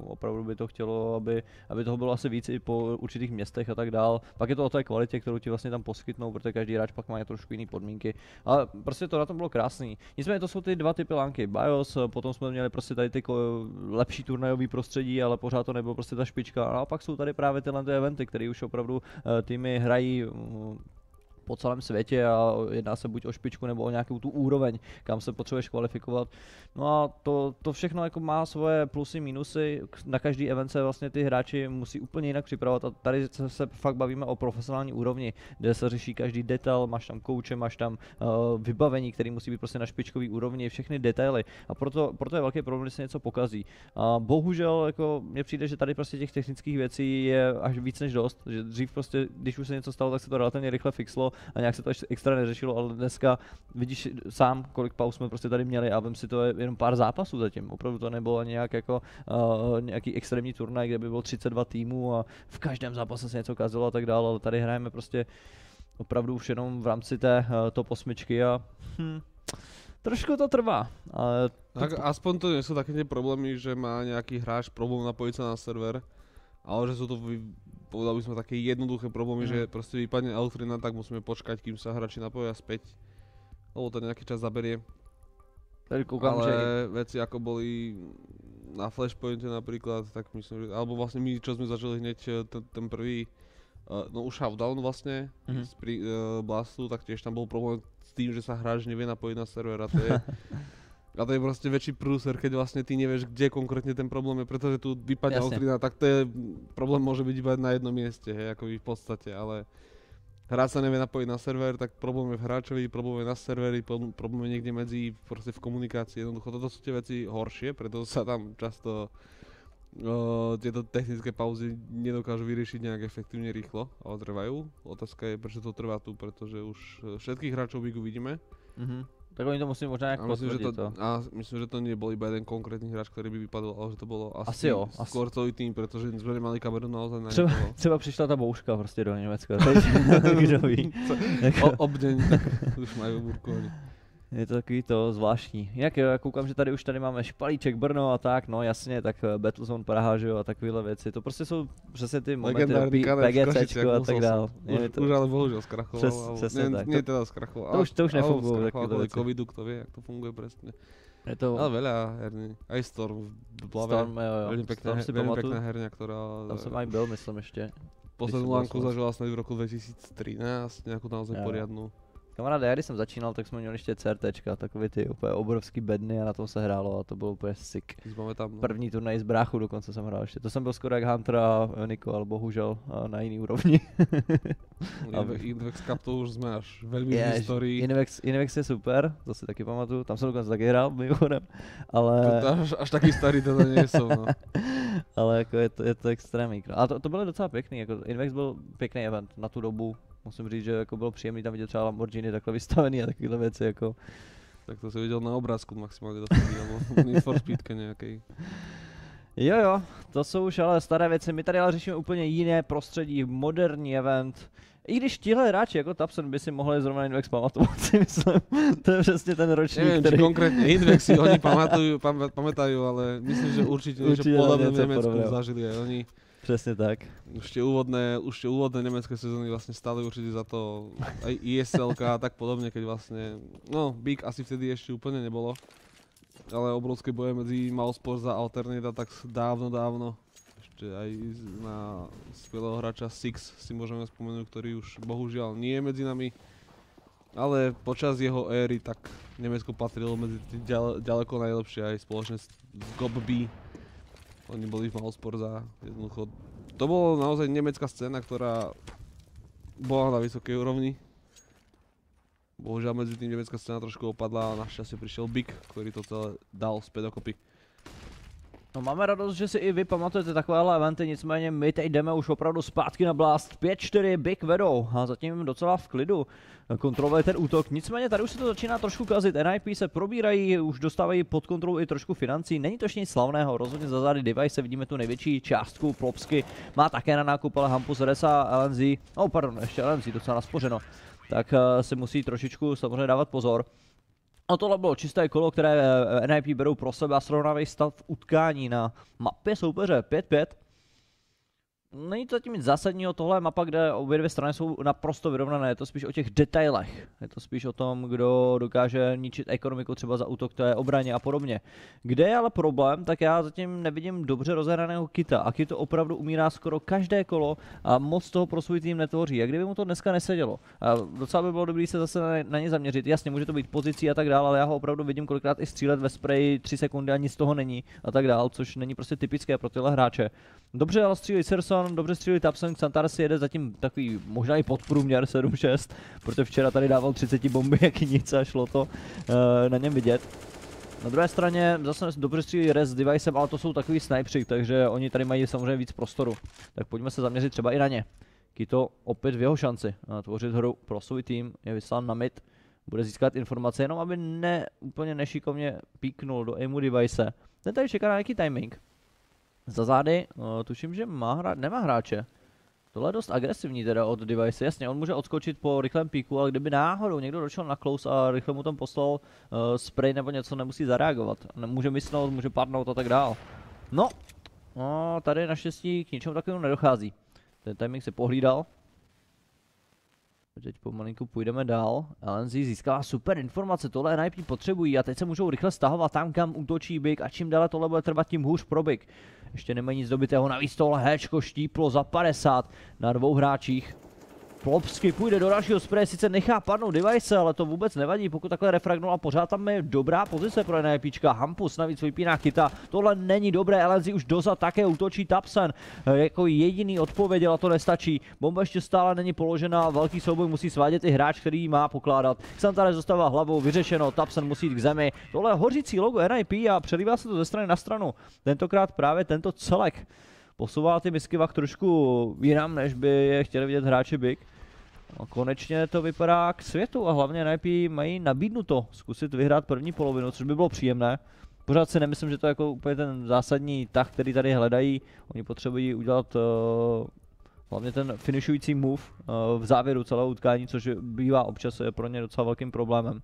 Opravdu by to chtělo, aby, aby toho bylo asi víc i po určitých městech a tak dál. Pak je to o té kvalitě, kterou ti vlastně tam poskytnou, protože každý hráč pak má trošku jiné podmínky. Ale prostě to na tom bylo krásný. Nicméně to jsou ty dva typy lánky. BIOS, potom jsme měli prostě tady ty lepší turnajové prostředí, ale pořád to nebylo prostě ta špička a pak jsou tady právě tyhle eventy, které už opravdu eh, týmy hrají mm, po celém světě a jedná se buď o špičku nebo o nějakou tu úroveň, kam se potřebuješ kvalifikovat. No a to, to všechno jako má svoje plusy, minusy. Na každý event se vlastně ty hráči musí úplně jinak připravovat a tady se, se fakt bavíme o profesionální úrovni, kde se řeší každý detail, máš tam kouče, máš tam uh, vybavení, který musí být prostě na špičkový úrovni, všechny detaily. A proto, proto je velký problém, když se něco pokazí. A bohužel jako mně přijde, že tady prostě těch technických věcí je až víc než dost, že dřív prostě, když už se něco stalo, tak se to relativně rychle fixlo a nějak se to extra neřešilo, ale dneska vidíš sám, kolik pauz jsme prostě tady měli a vím si to je jenom pár zápasů zatím. Opravdu to nebylo nějak jako uh, nějaký extrémní turnaj, kde by bylo 32 týmů a v každém zápase se něco kazilo a tak dále, ale tady hrajeme prostě opravdu už jenom v rámci té uh, eh, to posmičky a hm, trošku to trvá. Ale to... Tak aspoň to nejsou také ty problémy, že má nějaký hráč problém napojit se na server ale že sú to, povedal by sme také jednoduché problémy, mm. že proste vypadne elektrina, tak musíme počkať, kým sa hráči napoja späť, lebo to nejaký čas zaberie. Tady koukám, ale že... veci ako boli na Flashpointe napríklad, tak myslím, že, alebo vlastne my, čo sme začali hneď eh, ten, ten prvý, uh, no už Shoutdown vlastne, mm z pri, uh, Blastu, tak tiež tam bol problém s tým, že sa hráč nevie napojiť na server a to je <laughs> a to je prostě větší průser, keď vlastně ty nevíš, kde konkrétně ten problém je, protože tu vypadne Jasne. tak to je, problém může být iba na jednom místě, jako v podstatě. ale hráč se nevie napojit na server, tak problém je v hráčovi, problém je na serveri, problém je někde mezi prostě v komunikaci. jednoducho toto jsou ty věci horší, proto se tam často tyto technické pauzy nedokážu vyřešit nějak efektivně, rychlo ale trvají. Otázka je, proč to trvá tu, protože už eh, všetkých hráčů vidíme. Mm -hmm. Tak oni to musí možná nějak myslím, že to, to. A myslím, že to nebol iba jeden konkrétny hráč, který by vypadl, ale že to bylo asi, asi jo, skôr asi. celý tým, protože jsme nemali kameru naozaj na třeba, někoho. třeba přišla ta bouška prostě do Německa, <laughs> kdo <laughs> ví. <laughs> o, obdeň, tak už mají burku je to takový to zvláštní. Jak jo, já koukám, že tady už tady máme Špalíček Brno a tak, no jasně, tak eh, Battlezone Praha, že jo, a takovéhle věci. To prostě jsou přesně ty momenty, PGCčko jako a tak dál. Už, to... už ale bohužel zkrachoval. Přes, ale, přesně ne, tak. Mě teda zkrachoval. To, už, to už nefunguje. Zkrachoval kvůli covidu, kdo ví, jak to funguje přesně. Je to... Ale veľa herní. Aj Storm v Storm, jo, jo. Veľmi pekná, si veľmi pekná herňa, ktorá... Tam jsem aj byl, myslím, ještě. Poslednú lanku zažila snad v roku 2013, nějakou naozaj poriadnu. Kamaráde, já když jsem začínal, tak jsme měli ještě CRT, takový ty úplně obrovský bedny a na tom se hrálo a to bylo úplně sick. Jsme tam, no. První turnaj z bráchu dokonce jsem hrál ještě. To jsem byl skoro jak Hunter a Niko, ale bohužel na jiný úrovni. <laughs> Invex Cup to už jsme až velmi v historii. Invex, Invex je super, to si taky pamatuju, tam jsem dokonce taky hrál, mimochodem, ale... To, to až, až taky starý to nejsou, no. <laughs> ale jako je to, je to extrémní. No. A to, to bylo docela pěkný, jako Invex byl pěkný event na tu dobu, musím říct, že jako bylo příjemný tam vidět třeba Lamborghini takhle vystavený a takovéhle věci jako. Tak to se viděl na obrázku maximálně, to jsem no. Need for <laughs> Speedka nějaký. Jo jo, to jsou už ale staré věci, my tady ale řešíme úplně jiné prostředí, moderní event. I když tihle hráči jako Tapson by si mohli zrovna Invex pamatovat, si myslím. <laughs> to je přesně ten ročník, Nevím, který... konkrétně Invex si <laughs> oni pamatují, pamatají, ale myslím, že určitě, určitě že podobné v Německu zažili. Oni Přesně tak. už Ještě úvodné, ještě úvodné německé sezóny vlastně stály určitě za to. i ISL e a tak podobně, keď vlastně, no Big asi vtedy ještě úplně nebylo. Ale obrovské boje mezi Mausport za Alternate tak dávno, dávno. Ještě aj na skvělého hráča Six si můžeme vzpomenout, který už bohužel nie je mezi nami. Ale počas jeho éry tak Německo patrilo mezi daleko ďaleko nejlepší aj společně s Gobbi, Oni boli v Malsporza, jednoducho. To bola naozaj nemecká scéna, ktorá bola na vysokej úrovni. Bohužiaľ medzi tým nemecká scéna trošku opadla a našťastie prišiel Big, ktorý to celé dal späť dokopy. No máme radost, že si i vy pamatujete takovéhle eventy, nicméně my teď jdeme už opravdu zpátky na Blast. 5-4, Big vedou a zatím docela v klidu kontroluje ten útok. Nicméně tady už se to začíná trošku kazit, NIP se probírají, už dostávají pod kontrolu i trošku financí. Není to nic slavného, rozhodně za zády Device vidíme tu největší částku, Plopsky má také na nákup, ale Hampus Resa, LNZ, oh no, pardon, ještě LNZ, docela naspořeno. Tak uh, si musí trošičku samozřejmě dávat pozor. A tohle bylo čisté kolo, které eh, eh, NIP berou pro sebe a srovnávají stav utkání na mapě soupeře 5-5 není to zatím nic zásadního, tohle je mapa, kde obě dvě strany jsou naprosto vyrovnané, je to spíš o těch detailech, je to spíš o tom, kdo dokáže ničit ekonomiku třeba za útok té obraně a podobně. Kde je ale problém, tak já zatím nevidím dobře rozehraného Kita a Kito opravdu umírá skoro každé kolo a moc toho pro svůj tým netvoří, jak kdyby mu to dneska nesedělo. A docela by bylo dobré se zase na, na ně zaměřit, jasně, může to být pozicí a tak dále, ale já ho opravdu vidím kolikrát i střílet ve spray 3 sekundy a nic z toho není a tak dále, což není prostě typické pro tyhle hráče. Dobře, ale střílí Serson, Tapson dobře střílí, tapson, Xantar si jede zatím takový možná i podprůměr 7-6, protože včera tady dával 30 bomby <laughs> jak nic a šlo to uh, na něm vidět. Na druhé straně zase dobře střílí Res s devicem, ale to jsou takový snipři, takže oni tady mají samozřejmě víc prostoru. Tak pojďme se zaměřit třeba i na ně. Kito opět v jeho šanci eh, tvořit hru pro svůj tým, je vyslán na mid, bude získat informace, jenom aby ne úplně nešikovně píknul do aimu device. Ten tady čeká na nějaký timing. Za zády, uh, tuším, že má hra nemá hráče. Tohle je dost agresivní teda od device, jasně, on může odskočit po rychlém píku, ale kdyby náhodou někdo došel na close a rychle mu tam poslal uh, spray nebo něco, nemusí zareagovat. Může mysnout, může padnout a tak dál. No, no tady naštěstí k ničemu takovému nedochází. Ten timing se pohlídal. Teď pomalinku půjdeme dál. LNZ získala super informace, tohle NIP potřebují a teď se můžou rychle stahovat tam, kam útočí Big a čím dále tohle bude trvat, tím hůř pro Big ještě nemají nic dobitého, navíc tohle Hčko štíplo za 50 na dvou hráčích. Plopsky půjde do dalšího spreje, sice nechá padnout device, ale to vůbec nevadí, pokud takhle refragnul a pořád tam je dobrá pozice pro NPčka. Hampus navíc vypíná chyta, tohle není dobré, LNZ už dozad také útočí Tapsen, eh, jako jediný odpověděl a to nestačí. Bomba ještě stále není položena, velký souboj musí svádět i hráč, který ji má pokládat. Xantare zůstává hlavou, vyřešeno, Tapsen musí jít k zemi. Tohle je hořící logo NIP a přelívá se to ze strany na stranu. Tentokrát právě tento celek posouvá ty misky vach trošku jinam, než by je chtěli vidět hráči Big. A konečně to vypadá k světu a hlavně NIP mají nabídnuto zkusit vyhrát první polovinu, což by bylo příjemné. Pořád si nemyslím, že to je jako úplně ten zásadní tah, který tady hledají. Oni potřebují udělat uh, hlavně ten finišující move uh, v závěru celého utkání, což bývá občas pro ně docela velkým problémem.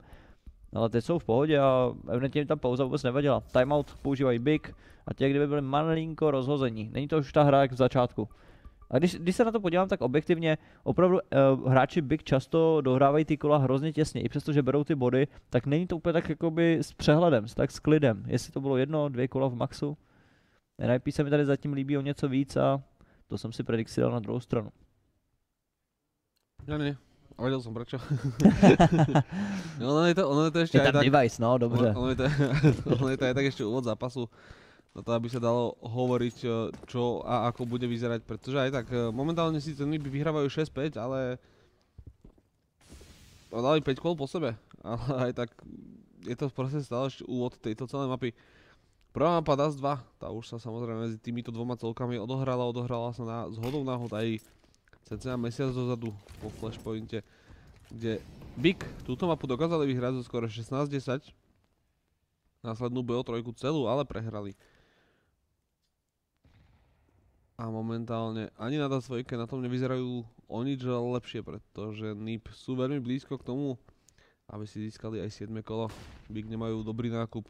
Ale teď jsou v pohodě a evidentně mi ta pauza vůbec nevadila. Timeout používají Big a těch, kdyby byli malinko rozhození. Není to už ta hra jak v začátku. A když, když se na to podívám, tak objektivně opravdu uh, hráči Big často dohrávají ty kola hrozně těsně, i přesto, že berou ty body, tak není to úplně tak jakoby s přehledem, tak s klidem. Jestli to bylo jedno, dvě kola v maxu. NIP se mi tady zatím líbí o něco víc a to jsem si predikci dal na druhou stranu. Já ne, a viděl jsem proč. <laughs> no, ono je to, ono je to ještě je tam tak, device, no, dobře. Ono, ono, je to, <laughs> ono je to je tak ještě úvod zápasu na to, aby sa dalo hovoriť, čo a ako bude vyzerať, pretože aj tak e, momentálne si ten líby vyhrávajú 6-5, ale dali 5 kol po sebe, <laughs> ale aj tak je to proste stále ešte úvod tejto celej mapy. Prvá mapa DAS 2, tá už sa samozrejme medzi týmito dvoma celkami odohrala, odohrala sa na zhodou náhod aj cca mesiac dozadu po flashpointe, kde Big túto mapu dokázali vyhrať zo skoro 16-10, následnú BO3 celú, ale prehrali a momentálne ani na svojke na tom nevyzerajú o nič lepšie, pretože NIP sú veľmi blízko k tomu, aby si získali aj 7 kolo. Big nemajú dobrý nákup.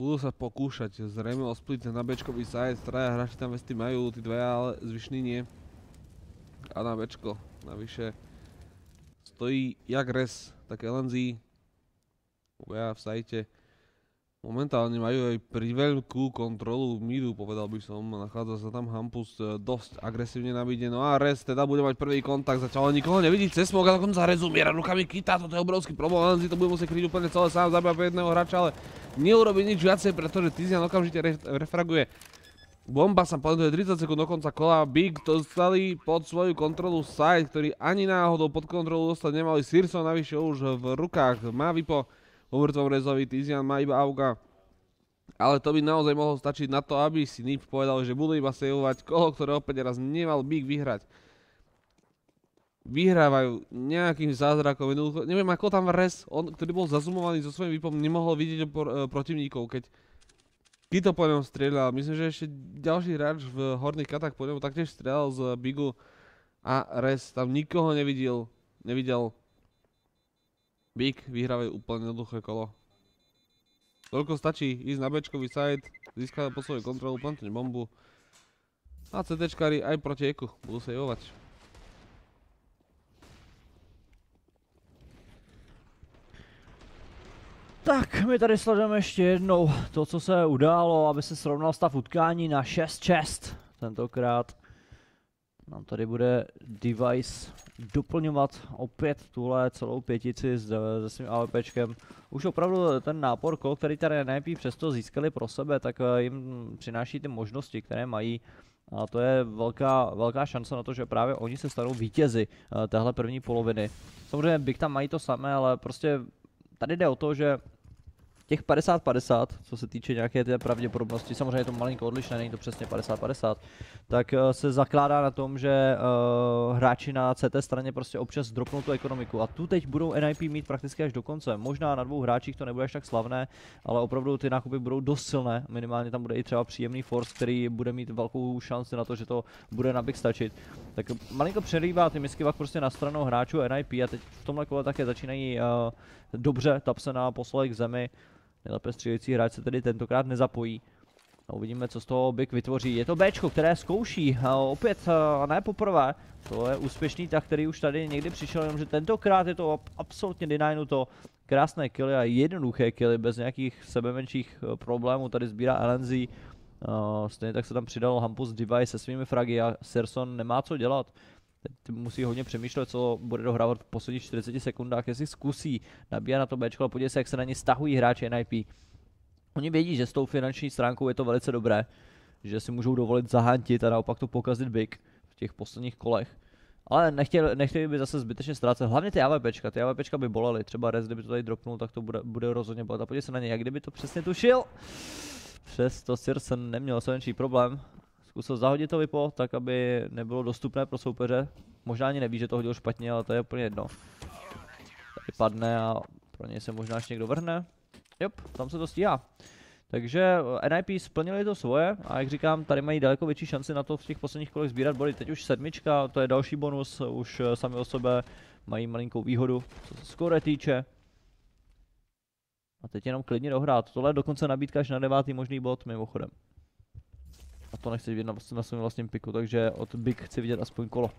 Budú sa pokúšať zrejme o split na Bčkový side, traja hráči tam vesty majú, tí dvaja, ale zvyšný nie. A na Bčko, navyše stojí jak res, tak LNZ. Uvia v sajte. Momentálne majú aj priveľkú kontrolu midu, povedal by som. Nachádza sa tam Hampus e, dosť agresívne nabíde. No a Rez teda bude mať prvý kontakt, zatiaľ nikoho nevidí cez smog a dokonca Rez umiera rukami Kita, toto je obrovský problém, Lenzi to bude musieť kryť úplne celé sám, zabíja jedného hráča, ale neurobi nič viacej, pretože Tizian okamžite refraguje. Bomba sa plánuje 30 sekúnd do konca kola, Big dostali pod svoju kontrolu Side, ktorý ani náhodou pod kontrolu dostať nemali, Sirson navyše už v rukách, má vypo vo vrtvorezovi, Tizian má iba Auga. Ale to by naozaj mohlo stačiť na to, aby si Nip povedal, že budú iba sejovať koho, ktoré opäť raz nemal Big vyhrať. Vyhrávajú nejakým zázrakom. Neviem, ako tam res, on, ktorý bol zazumovaný so svojím výpom, nemohol vidieť por, e, protivníkov, keď Kito po ňom strieľal. Myslím, že ešte ďalší hráč v horných katách po ňom taktiež strieľal z Bigu a res tam nikoho nevidel. Nevidel Bík, vyhrávajú úplne jednoduché kolo. Toľko stačí ísť na Bčkový side, získajú po svojej kontrolu, plantnúť bombu. A CTčkári aj proti Eku budú sejovať. Tak, my tady sledujeme ještě jednou to, co se událo, aby se srovnal stav utkání na 6-6. Tentokrát nám tady bude device doplňovat opět tuhle celou pětici s, se svým AWPčkem. Už opravdu ten nápor kol, který tady nejpí přesto získali pro sebe, tak eh, jim přináší ty možnosti, které mají. A to je velká, velká šance na to, že právě oni se stanou vítězi eh, téhle první poloviny. Samozřejmě Big tam mají to samé, ale prostě tady jde o to, že těch 50-50, co se týče nějaké té pravděpodobnosti, samozřejmě je to malinko odlišné, není to přesně 50-50, tak eh, se zakládá na tom, že uh, hráči na CT straně prostě občas dropnou tu ekonomiku a tu teď budou NIP mít prakticky až do konce. Možná na dvou hráčích to nebude až tak slavné, ale opravdu ty nákupy budou dost silné, minimálně tam bude i třeba příjemný force, který bude mít velkou šanci na to, že to bude na big stačit. Tak malinko přerývá ty vak prostě na stranu hráčů NIP a teď v tomhle kole také začínají uh, dobře, tap se na poslech zemi. Nejlépe střílející hráč se tedy tentokrát nezapojí. A uvidíme, co z toho Big vytvoří. Je to B, které zkouší, a opět a ne poprvé. To je úspěšný tak, který už tady někdy přišel, jenomže tentokrát je to absolutně denynu to. Krásné killy a jednoduché killy, bez nějakých sebemenších e, problémů. Tady sbírá LNZ. Uh, stejně tak se tam přidal Hampus Divy se svými fragy a Serson nemá co dělat teď musí hodně přemýšlet, co bude dohrávat v posledních 40 sekundách, jestli zkusí nabíjet na to Bčko, a podívej se, jak se na ně stahují hráči NIP. Oni vědí, že s tou finanční stránkou je to velice dobré, že si můžou dovolit zahantit a naopak to pokazit big v těch posledních kolech. Ale nechtěli, nechtěli by zase zbytečně ztrácet. Hlavně ty AVPčka, ty AVPčka by bolely. Třeba Rez, kdyby to tady dropnul, tak to bude, bude rozhodně bolet. A podívej se na ně, jak kdyby to přesně tušil. Přesto Sirsen neměl silnější problém zkusil zahodit to vypo, tak aby nebylo dostupné pro soupeře. Možná ani neví, že to hodil špatně, ale to je úplně jedno. Tady padne a pro něj se možná ještě někdo vrhne. Jop, tam se to stíhá. Takže eh, NIP splnili to svoje a jak říkám, tady mají daleko větší šanci na to v těch posledních kolech sbírat body. Teď už sedmička, to je další bonus, už eh, sami o sebe mají malinkou výhodu, co se skore týče. A teď jenom klidně dohrát. Tohle je dokonce nabídka až na devátý možný bod mimochodem. A to nechci vidět na, na svém vlastním piku, takže od Big chci vidět aspoň kolo.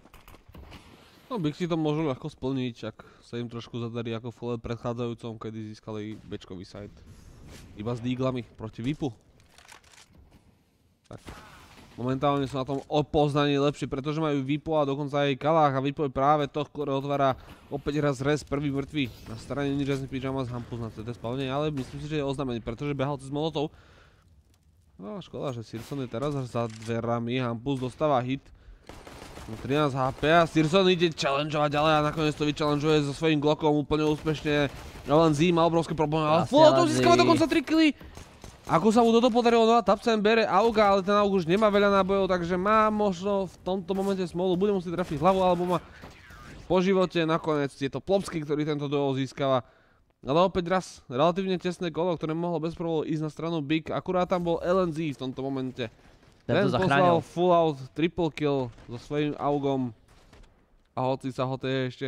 No Big si to môžu jako splnit, jak se jim trošku zadarí jako v předcházejícím, kdy získali bečkový side. Iba s díglami proti VIPu. Tak. Momentálně jsou na tom opoznaní lepší, protože mají VIPu a dokonca i Kalách a VIPu je právě to, které otvára opět raz res prvý mrtvý na straně strane Ninjazny z Hampus na CT spalně, ale myslím si, že je oznamený, protože běhal s Molotov No, škoda, že Sirson je teraz až za dverami. Hampus dostáva hit. 13 no, HP a Sirson ide challengeovať ďalej a nakoniec to vychallengeuje so svojím Glockom úplne úspešne. Len Z má obrovské problémy, ale to získava dokonca 3 killy. Ako sa mu toto podarilo, no a Tapsen bere Auga, ale ten Aug už nemá veľa nábojov, takže má možno v tomto momente smolu, bude musieť trafiť hlavu, alebo má po živote nakoniec tieto plopsky, ktorý tento duel získava. Ale opäť raz, relatívne tesné kolo, ktoré mohlo bez problémov ísť na stranu Big. Akurát tam bol LNZ v tomto momente. Ten, Ten poslal full out, triple kill so svojím augom. A hoci sa ho tej ešte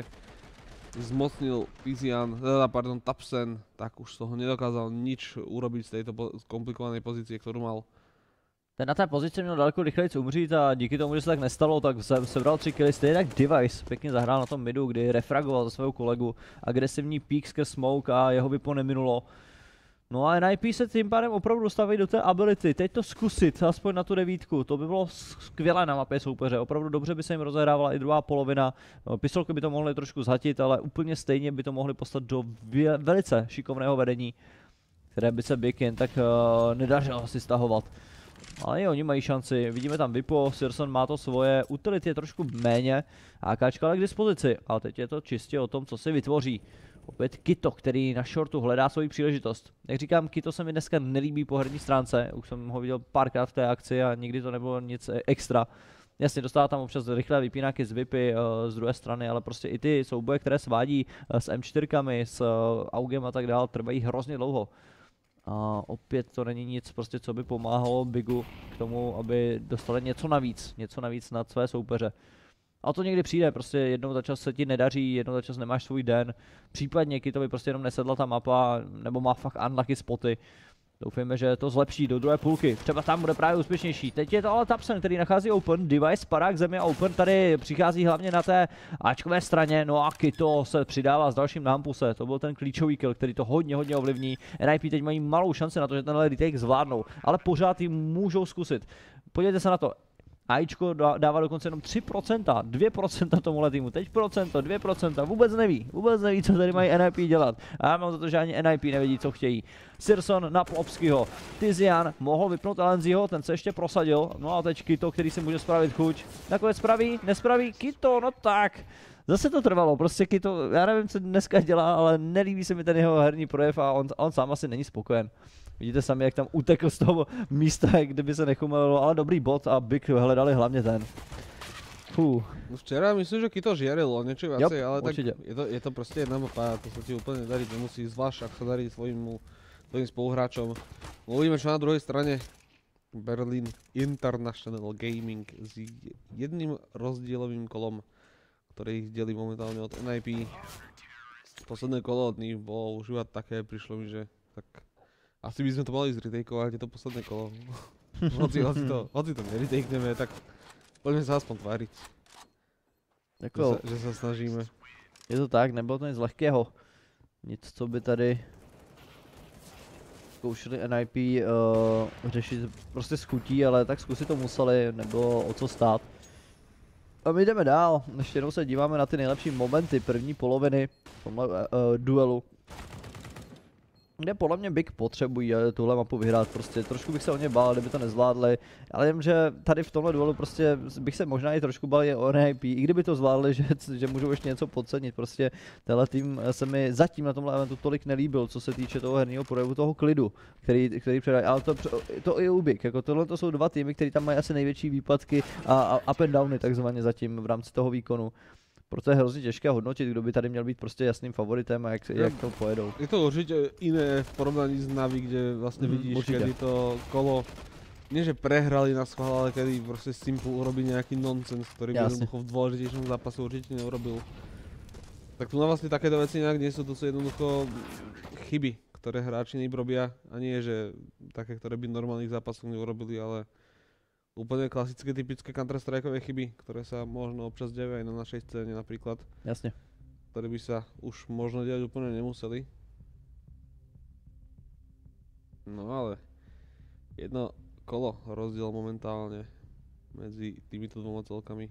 zmocnil Pizian, teda eh, pardon, Tapsen, tak už z toho nedokázal nič urobiť z tejto komplikovanej pozície, ktorú mal. Ten na té pozici měl daleko rychleji umřít a díky tomu, že se tak nestalo, tak se, sebral 3 killy. Stejně tak Device pěkně zahrál na tom midu, kdy refragoval za svého kolegu. Agresivní peak skrz smoke a jeho by po neminulo. No a NIP se tím pádem opravdu dostaví do té ability, teď to zkusit, aspoň na tu devítku, to by bylo skvělé na mapě soupeře, opravdu dobře by se jim rozehrávala i druhá polovina, no, pistolky by to mohly trošku zhatit, ale úplně stejně by to mohli postat do velice šikovného vedení, které by se Big jen tak uh, nedařilo si stahovat. Ale i oni mají šanci, vidíme tam Vipo, Sirson má to svoje, Utility je trošku méně, AKčka ale k dispozici, Ale teď je to čistě o tom, co si vytvoří. Opět Kito, který na shortu hledá svoji příležitost. Jak říkám, Kito se mi dneska nelíbí po herní stránce, už jsem ho viděl párkrát v té akci a nikdy to nebylo nic extra. Jasně, dostává tam občas rychlé vypínáky z VIPy eh, z druhé strany, ale prostě i ty souboje, které svádí eh, s M4, s eh, Augem a tak dále, trvají hrozně dlouho. A opět to není nic, prostě, co by pomáhalo Bigu k tomu, aby dostali něco navíc, něco navíc nad své soupeře. A to někdy přijde, prostě jednou za čas se ti nedaří, jednou za čas nemáš svůj den, případně to by prostě jenom nesedla ta mapa, nebo má fakt unlucky spoty, Doufejme, že to zlepší do druhé půlky. Třeba tam bude právě úspěšnější. Teď je to ale Tapsen, který nachází Open. Device, Parák, Země Open tady přichází hlavně na té Ačkové straně. No a Kito se přidává s dalším na To byl ten klíčový kill, který to hodně, hodně ovlivní. NIP teď mají malou šanci na to, že tenhle retake zvládnou, ale pořád jim můžou zkusit. Podívejte se na to. AIčko dává dokonce jenom 3%, 2% tomuhle týmu, teď procento, 2%, vůbec neví, vůbec neví, co tady mají NIP dělat. A já mám za to, že ani NIP nevědí, co chtějí. Sirson na Plopskyho, Tizian mohl vypnout Alenziho, ten se ještě prosadil, no a teď Kito, který si může spravit chuť. Nakonec spraví, nespraví, Kito, no tak. Zase to trvalo, prostě Kito, já nevím, co dneska dělá, ale nelíbí se mi ten jeho herní projev a on, on sám asi není spokojen. Vidíte sami, jak tam utekl z toho místa, jak kdyby se nechumelilo, ale dobrý bod a Big hledali hlavně ten. Fú. No včera myslím, že Kito žiarilo niečo viacej, yep, ale tak je to, je to prostě jedna mapa, to se ti úplně darí, nemusí, zvlášť ak se darí svojim, svojim spoluhráčom. Uvidíme čo na druhé straně Berlin International Gaming s jedným rozdílovým kolom, který jich dělí momentálně od NIP. Posledné kolo od nich bylo už také, přišlo mi, že tak asi by sme to mali zretakeovať, je to posledné kolo. hoci, <laughs> hoci to, hoci hmm. to neretakeneme, tak poďme sa aspoň tváriť. Jako, že, sa, že sa snažíme. Je to tak, nebylo to nic lehkého. Nic, co by tady zkoušeli NIP uh, eh, řešit prostě s chutí, ale tak zkusit to museli, nebylo o co stát. A my jdeme dál, ještě jednou se díváme na ty nejlepší momenty první poloviny v tomhle uh, duelu kde podle mě Big potřebují eh, tuhle mapu vyhrát prostě, trošku bych se o ně bál, kdyby to nezvládli, ale vím, že tady v tomhle duelu prostě bych se možná i trošku bál je o NIP, i kdyby to zvládli, <laughs> že, že můžou ještě něco podcenit, prostě tenhle tým eh, se mi zatím na tomhle eventu tolik nelíbil, co se týče toho herního projevu, toho klidu, který, který předají, ale to, to i u Big, jako tohle to jsou dva týmy, které tam mají asi největší výpadky a, a up and downy takzvaně zatím v rámci toho výkonu, proto je hrozně těžké hodnotit, kdo by tady měl být prostě jasným favoritem a jak, jak to pojedou. Je to určitě jiné v porovnání s Navi, kde vlastně mm, vidíš, určitě. kedy to kolo ne že prehrali na schvál, ale kedy prostě Simple urobí nějaký nonsense, který by jednoducho v dvoležitějším zápase určitě neurobil. Tak tu na vlastně takéto věci nějak nejsou, to jsou jednoducho chyby, které hráči nejprobia a nie, že také, které by normálních zápasů neurobili, ale úplne klasické, typické Counter-Strikeové chyby, ktoré sa možno občas dejú aj na našej scéne napríklad. Jasne. Ktoré by sa už možno diať úplne nemuseli. No ale jedno kolo rozdiel momentálne medzi týmito dvoma celkami.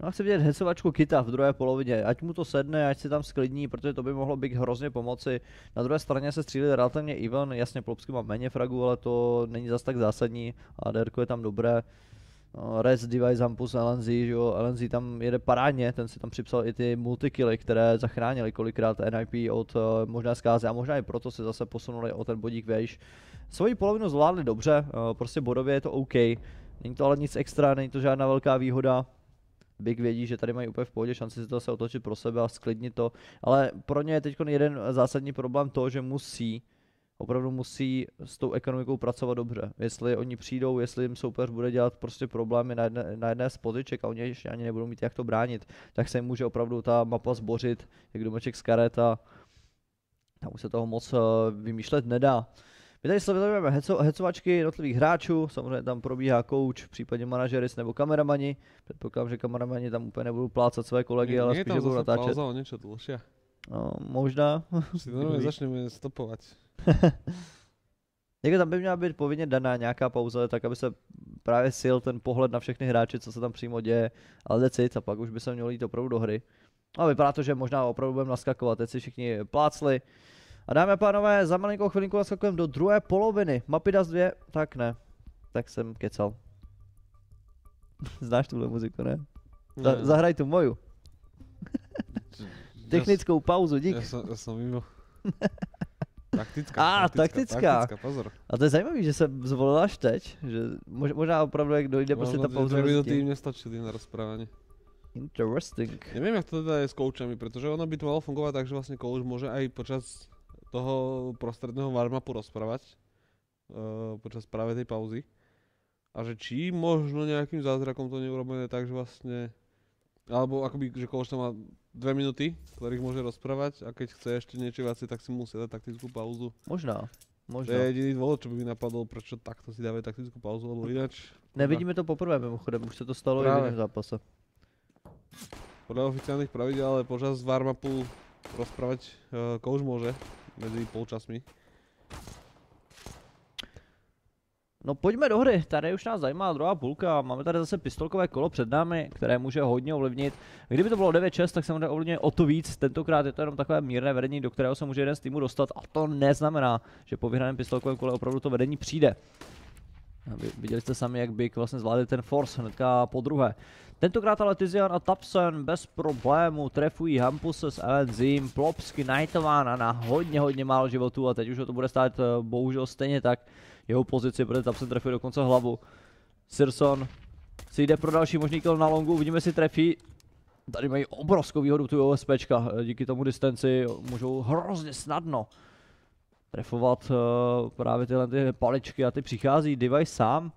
No, já chci vidět hecovačku Kita v druhé polovině, ať mu to sedne, ať si tam sklidní, protože to by mohlo být hrozně pomoci. Na druhé straně se střílí relativně Ivan. jasně Plopsky má méně fragů, ale to není zas tak zásadní, ADR je tam dobré. No, Res Device Ampus LNZ, že jo, LNZ tam jede parádně, ten si tam připsal i ty multikily, které zachránili kolikrát NIP od eh, možná zkázy a možná i proto se zase posunuli o ten bodík vejš. Svoji polovinu zvládli dobře, eh, prostě bodově je to OK, není to ale nic extra, není to žádná velká výhoda, Big vědí, že tady mají úplně v pohodě šanci si to se otočit pro sebe a sklidnit to, ale pro ně je teď jeden zásadní problém to, že musí opravdu musí s tou ekonomikou pracovat dobře. Jestli oni přijdou, jestli jim soupeř bude dělat prostě problémy na jedné, na jedné z poziček a oni ještě ani nebudou mít jak to bránit, tak se jim může opravdu ta mapa zbořit, jak domeček z karet a tam už se toho moc uh, vymýšlet nedá. My tady sledujeme heco, hecovačky jednotlivých hráčů, samozřejmě tam probíhá kouč, případně manažeris nebo kameramani. Předpokládám, že kameramani tam úplně nebudou plácat své kolegy, ale spíš budou natáčet. Pauza o něco No, možná. Si začneme stopovat. <laughs> Někde tam by měla být povinně daná nějaká pauza, tak aby se právě sil ten pohled na všechny hráče, co se tam přímo děje, ale decit a pak už by se mělo jít opravdu do hry. A vypadá to, že možná opravdu budeme naskakovat, teď si všichni plácli, a dámy a pánové, za malinkou chvilinku naskakujeme do druhé poloviny. Mapy DAS dvě, tak ne. Tak jsem kecal. <laughs> Znáš tuhle muziku, ne? Za, ne. Zahraj tu moju. <laughs> Technickou pauzu, dík. Já, jsem, já jsem mimo. <laughs> Taktická. A, ah, taktická. taktická. pozor. A to je zajímavé, že se zvolila až teď, že mož, možná opravdu jak dojde prostě ta pauza. Možná by to tým nestačili na rozprávání. Interesting. Nevím, jak to teda je s koučami, protože ono by to malo fungovat tak, že vlastně kouč může aj počas toho prostredného varma porozprávať uh, eh, počas práve tej pauzy. A že či možno nejakým zázrakom to neurobené tak, že vlastne alebo akoby, že Kološ má dve minuty, ktorých môže rozprávať a keď chce ešte niečo viacej, tak si musí dať taktickú pauzu. Možná. Možná. To je jediný dôvod, čo by mi napadlo, proč takto si dávať taktickou pauzu, nebo jinak. Nevidíme to poprvé mimochodem, už sa to stalo Práve. i v zápase. Podle oficiálních pravidel, ale počas warm-upu rozprávať uh, eh, kouž může mezi polčasmi. No pojďme do hry, tady už nás zajímá druhá půlka, máme tady zase pistolkové kolo před námi, které může hodně ovlivnit. Kdyby to bylo 9-6, tak samozřejmě ovlivnit o to víc, tentokrát je to jenom takové mírné vedení, do kterého se může jeden z týmu dostat a to neznamená, že po vyhraném pistolkovém kole opravdu to vedení přijde. Viděli jste sami, jak Big vlastně zvládli ten force hnedka po druhé. Tentokrát ale Tizian a Tapsen bez problému trefují hampus s LNZ, Plopsky a na hodně hodně málo životů a teď už ho to bude stát eh, bohužel stejně tak jeho pozici, protože Tapsen trefuje dokonce hlavu. Sirson si jde pro další možný kill na longu, uvidíme, si trefí. Tady mají obrovskou výhodu tu OSPčka, eh, díky tomu distanci můžou hrozně snadno trefovat uh, právě tyhle ty paličky a ty přichází device sám.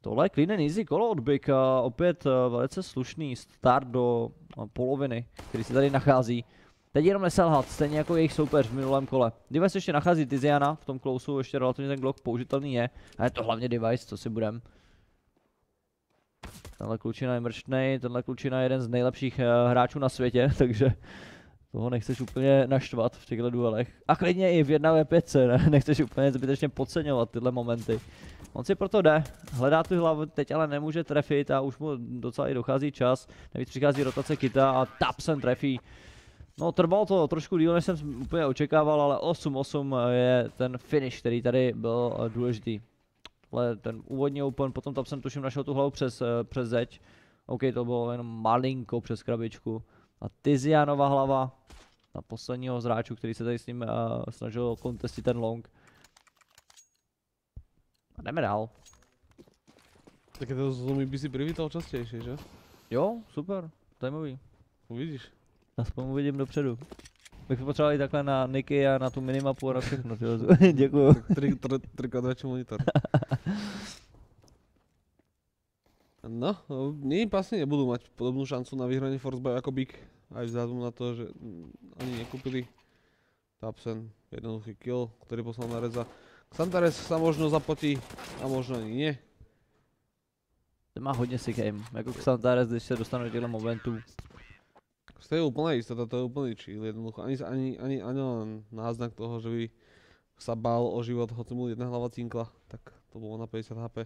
Tohle je clean and easy kolo od Big a opět uh, velice slušný start do uh, poloviny, který se tady nachází. Teď jenom neselhat, stejně jako jejich soupeř v minulém kole. Device ještě nachází Tiziana, v tom klousu ještě relativně ten Glock použitelný je. A je to hlavně Device, co si budem. Tenhle klučina je mrštnej, tenhle klučina je jeden z nejlepších uh, hráčů na světě, <laughs> takže toho nechceš úplně naštvat v těchto duelech. A klidně i v 1 v 5 ne? <laughs> nechceš úplně zbytečně podceňovat tyhle momenty. On si proto jde, hledá tu hlavu, teď ale nemůže trefit a už mu docela i dochází čas. Navíc přichází rotace Kita a tap sem trefí. No trvalo to trošku díl, než jsem úplně očekával, ale 8-8 je ten finish, který tady byl eh, důležitý. Ale ten úvodní open, potom tap jsem tuším našel tu hlavu přes, eh, přes zeď. OK, to bylo jenom malinko přes krabičku. A Tizianova hlava na posledního hráčů, který se tady s ním uh, snažil kontestit ten long. A jdeme dál. to zlomí by si privítal častější, že? Jo, super, zajímavý. Uvidíš. Aspoň uvidím dopředu. Bych potřeboval i takhle na Niky a na tu minimapu a na všechno, <laughs> Děkuji. Třikrát monitor. <laughs> No, nie, vlastne nebudú mať podobnú šancu na vyhranie Forsby ako Big. Aj vzhľadom na to, že mm, oni nekúpili Tapsen, jednoduchý kill, ktorý poslal na Reza. Xantares sa možno zapotí a možno ani nie. Ten má hodně si game. jako Xantares, když sa dostanú do momentu. To je úplne istota, to je úplný chill, jednoducho. Ani, ani, ani, ani len náznak toho, že by sa bál o život hoci mu jedna hlava cinkla, tak to bylo na 50 HP.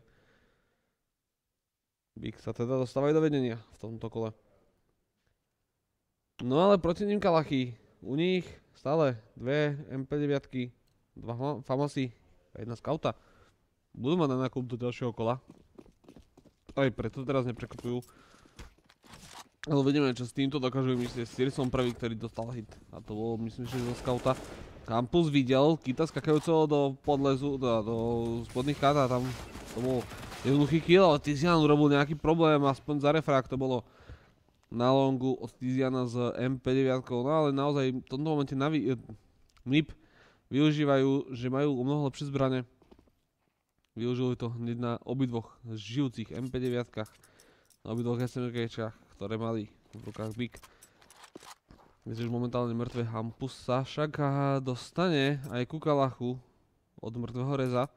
Big sa teda dostávajú do vedenia v tomto kole. No ale proti ním Kalachy. U nich stále dve MP9, dva Famosy a jedna Skauta. Budú mať na nákup do ďalšieho kola. Aj preto teraz neprekvapujú. Ale vidíme, čo s týmto dokážu vymyslieť. Sirson prvý, ktorý dostal hit. A to bolo, myslím, že zo skauta. Campus videl Kita skakajúceho do podlezu, do, do spodných kát a tam to bolo Jednoduchý kill, ale Tiziana urobil nejaký problém, aspoň za refrák to bolo na longu od Tiziana s MP9, no ale naozaj v tomto momente navi- eh, MIP využívajú, že majú o mnoho lepšie zbrane. Využili to hneď na obidvoch žijúcich MP9, na obidvoch SMGčkách, ktoré mali v rukách Big. Viete, už momentálne mŕtve Hampus sa však dostane aj ku kalachu od mŕtveho Reza.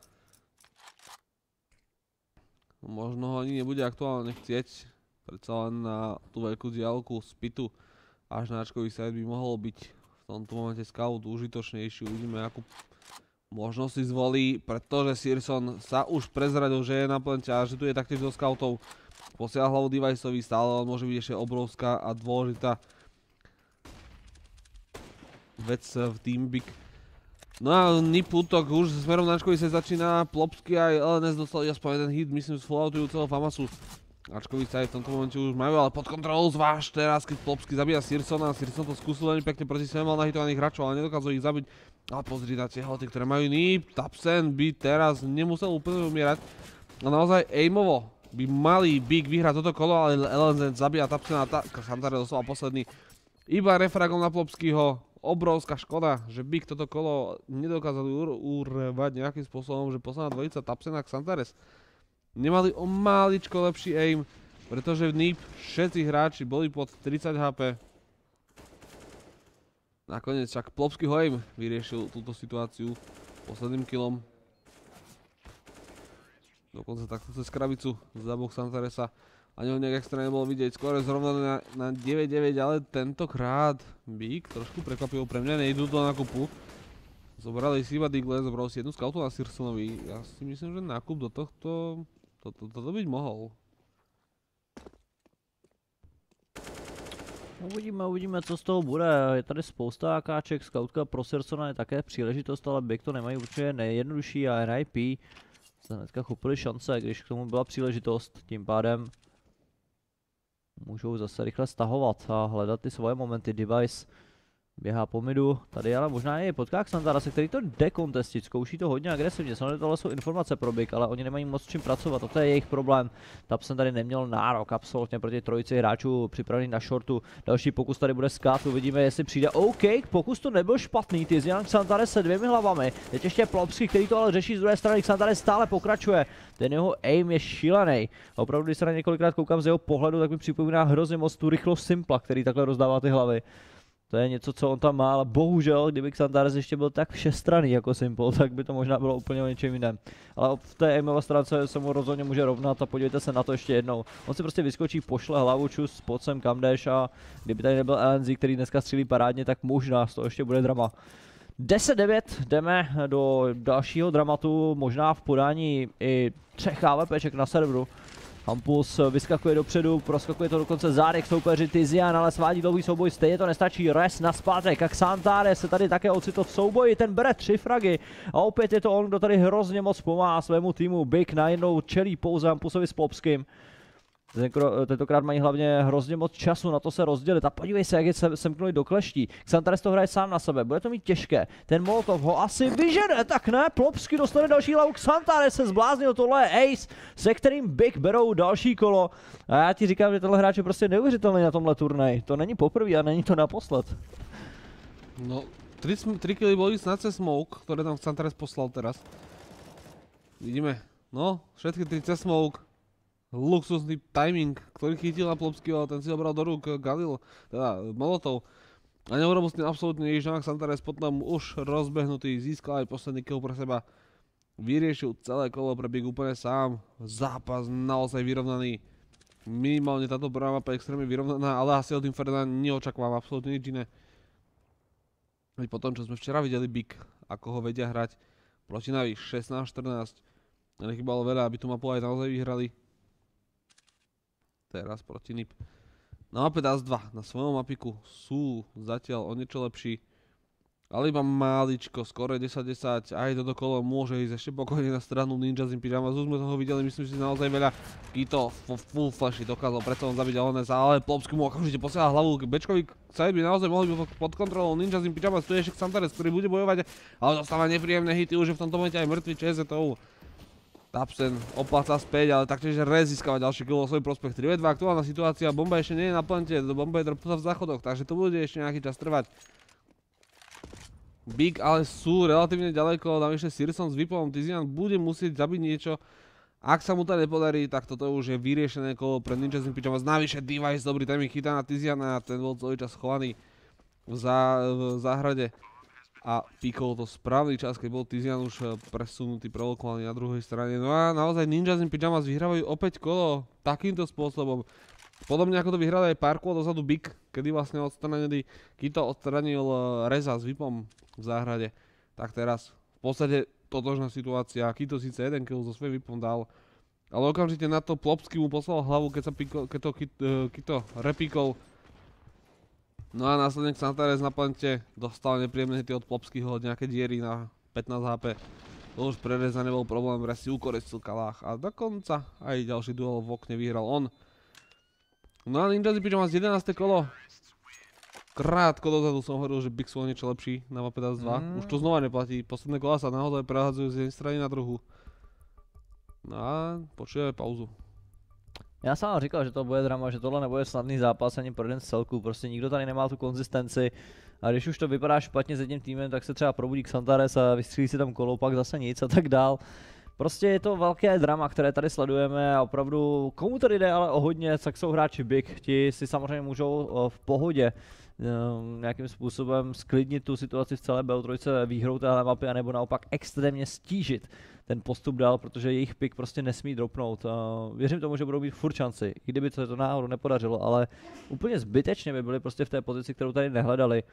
Možno ho ani nebude aktuálne chcieť, predsa len na tú veľkú diálku z pitu až Ačkový side by mohol byť v tomto momente scout užitočnejší. Uvidíme, akú možnosť si zvolí, pretože Searson sa už prezradil, že je na plente a že tu je taktiež do scoutov. Posiaľ hlavu Deviceovi, stále on môže byť ešte obrovská a dôležitá vec v Team Big. No a Nip útok už smerom na Ačkovi sa začína, Plopsky aj LNS dostali aspoň jeden hit, myslím, falloutujú celého Famasu. sa aj v tomto momente už majú, ale pod kontrolou zváž teraz, keď Plopsky zabíja Sirsona, Sirson to skúsil veľmi pekne proti sem mal nahitovaných hračov, ale nedokázal ich zabiť. Ale pozri na tie haloty, ktoré majú Nip, Tapsen by teraz nemusel úplne umierať. A naozaj aimovo by malý Big vyhrať toto kolo, ale LNS zabíja Tapsena, a Santare dostal posledný. Iba refragom na Plopskyho, obrovská škoda, že by toto kolo nedokázal urvať nejakým spôsobom, že posledná dvojica Tapsena Xantares nemali o maličko lepší aim, pretože v NIP všetci hráči boli pod 30 HP. Nakoniec však Plopsky ho aim vyriešil túto situáciu posledným killom. Dokonca takto cez krabicu za boh Santaresa ani ho nejak extra nebolo vidieť. Skôr zrovna na, 9-9, ale tentokrát Bík trošku prekvapil pre mňa, nejdu do nakupu. Zobrali si iba Digle, zobral si jednu scoutu na Sirsonovi. Ja si myslím, že nákup do tohto... Toto, toto byť mohol. Uvidíme, uvidíme, co z toho bude. Je tady spousta AKček, scoutka pro Sirsona je také příležitost, ale Big to nemají určitě nejjednodušší a NIP se hnedka chopili šance, když k tomu byla příležitost, tím pádem můžou zase rychle stahovat a hledat ty svoje momenty. Device Běhá po midu, tady ale možná je potká Xantara, se který to jde kontestit, zkouší to hodně agresivně, samozřejmě tohle jsou informace pro Big, ale oni nemají moc s čím pracovat, to je jejich problém. Tap jsem tady neměl nárok, absolutně proti trojici hráčů připravený na shortu. Další pokus tady bude skát, uvidíme jestli přijde. OK, pokus to nebyl špatný, ty Jan Xantare se dvěmi hlavami, teď ještě Plopsky, který to ale řeší z druhé strany, Xantare stále pokračuje. Ten jeho aim je šílený. Opravdu, když se na několikrát koukám z jeho pohledu, tak mi připomíná hrozně moc tu rychlost Simpla, který takhle rozdává ty hlavy. To je něco, co on tam má, ale bohužel, kdyby Xantares ještě byl tak všestraný jako Simple, tak by to možná bylo úplně o něčem jiném. Ale v té Emilova stránce se mu rozhodně může rovnat a podívejte se na to ještě jednou. On si prostě vyskočí, pošle hlavu, čus, pod sem, kam jdeš a kdyby tady nebyl LNZ, který dneska střílí parádně, tak možná z toho ještě bude drama. 10-9, jdeme do dalšího dramatu, možná v podání i třech AVPček na serveru. Hampus vyskakuje dopředu, proskakuje to dokonce zádech soupeři Tizian, ale svádí dlouhý souboj, stejně to nestačí, res na zpátek, jak Santare se tady také ocitl v souboji, ten bere tři fragy a opět je to on, kdo tady hrozně moc pomáhá svému týmu, Big najednou čelí pouze Hampusovi s Popským. Eh, tentokrát mají hlavně hrozně moc času na to se rozdělit. A podívej se, jak je semknuli do kleští. Xantares to hraje sám na sebe, bude to mít těžké. Ten Molotov ho asi vyžene, tak ne, Plopsky dostane další hlavu. Xantares se zbláznil, tohle je Ace, se kterým Big berou další kolo. A já ti říkám, že tenhle hráč je prostě neuvěřitelný na tomhle turnaji. To není poprvé a není to naposled. No, tri, tri kily boli snad se smoke, které tam Xantares poslal teraz. Vidíme. No, všetky 3 smoke luxusný timing, ktorý chytil Plopský, ale ten si obral do rúk Galil, teda Molotov. A neurobil s tým absolútne nič, Novak Santares potom už rozbehnutý, získal aj posledný kill pre seba. Vyriešil celé kolo pre Big úplne sám. Zápas naozaj vyrovnaný. Minimálne táto prvá mapa extrémne vyrovnaná, ale asi od Inferna neočakávam absolútne nič iné. Veď po tom, čo sme včera videli Big, ako ho vedia hrať, proti Navi 16-14, nechybalo veľa, aby tu mapu aj naozaj vyhrali teraz proti NIP. Na mape DAS 2 na svojom mapiku sú zatiaľ o niečo lepší, ale iba máličko, skore 10-10, aj do kolo môže ísť ešte pokojne na stranu Ninja z Pyjamas, už sme toho videli, myslím si naozaj veľa. Kito v full flashy dokázal preto on zabiť Alonesa, ale Plopsky mu okamžite posiela hlavu k Bečkovi, Sajed by naozaj mohli byť pod kontrolou Ninja z Pyjamas, tu je ešte Xantares, ktorý bude bojovať, ale dostáva nepríjemné hity, už je v tomto momente aj mŕtvy ČZ, to Tapsen opláca späť, ale taktiež Rez získava ďalší kill vo svoj prospech. 3 2 aktuálna situácia, bomba ešte nie je na plante, do bomba je trpca v záchodoch, takže to bude ešte nejaký čas trvať. Big ale sú relatívne ďaleko, ešte Sirson s Vipom, Tizian bude musieť zabiť niečo, ak sa mu to nepodarí, tak toto už je vyriešené kolo pre Ninja Slim Pičovas. Navyše Device, dobrý timing chytá na Tiziana, ten bol celý čas schovaný v, zá, v záhrade a píkol to správny čas, keď bol Tizian už eh, presunutý, prelokovaný na druhej strane. No a naozaj Ninja in Pyjamas vyhrávajú opäť kolo takýmto spôsobom. Podobne ako to vyhrali aj pár kolo dozadu Big, kedy vlastne odstranili, Kito odstranil eh, Reza s Vipom v záhrade. Tak teraz v podstate totožná situácia. Kito síce jeden kill so svojím Vipom dal, ale okamžite na to Plopsky mu poslal hlavu, keď, sa píkol, keď to eh, Kito, Kito repíkol No a následne Xantares na plante dostal nepríjemné hity od Plopskýho, nejaké diery na 15 HP. To už pre Reza nebol problém, Rez si ukoristil kalách a dokonca aj ďalší duel v okne vyhral on. No a Zipič má z 11. kolo. Krátko dozadu som hovoril, že Big Swell niečo lepší na mape DAS 2. Mm. Už to znova neplatí, posledné kola sa naozaj prehádzajú z jednej strany na druhou. No a počujeme pauzu. Já vám říkal, že to bude drama, že tohle nebude snadný zápas ani pro jeden z celků, prostě nikdo tady nemá tu konzistenci a když už to vypadá špatně s jedním týmem, tak se třeba probudí Xantares a vystřílí si tam kolou, pak zase nic a tak dál. Prostě je to velké drama, které tady sledujeme a opravdu komu tady jde ale o hodně, tak jsou hráči Big, ti si samozřejmě můžou eh, v pohodě Ehm, nějakým způsobem sklidnit tu situaci v celé BO3 výhrou téhle mapy, anebo naopak extrémně stížit ten postup dál, protože jejich pik prostě nesmí dropnout. Ehm, věřím tomu, že budou mít furt šanci, kdyby se to náhodou nepodařilo, ale úplně zbytečně by byli prostě v té pozici, kterou tady nehledali.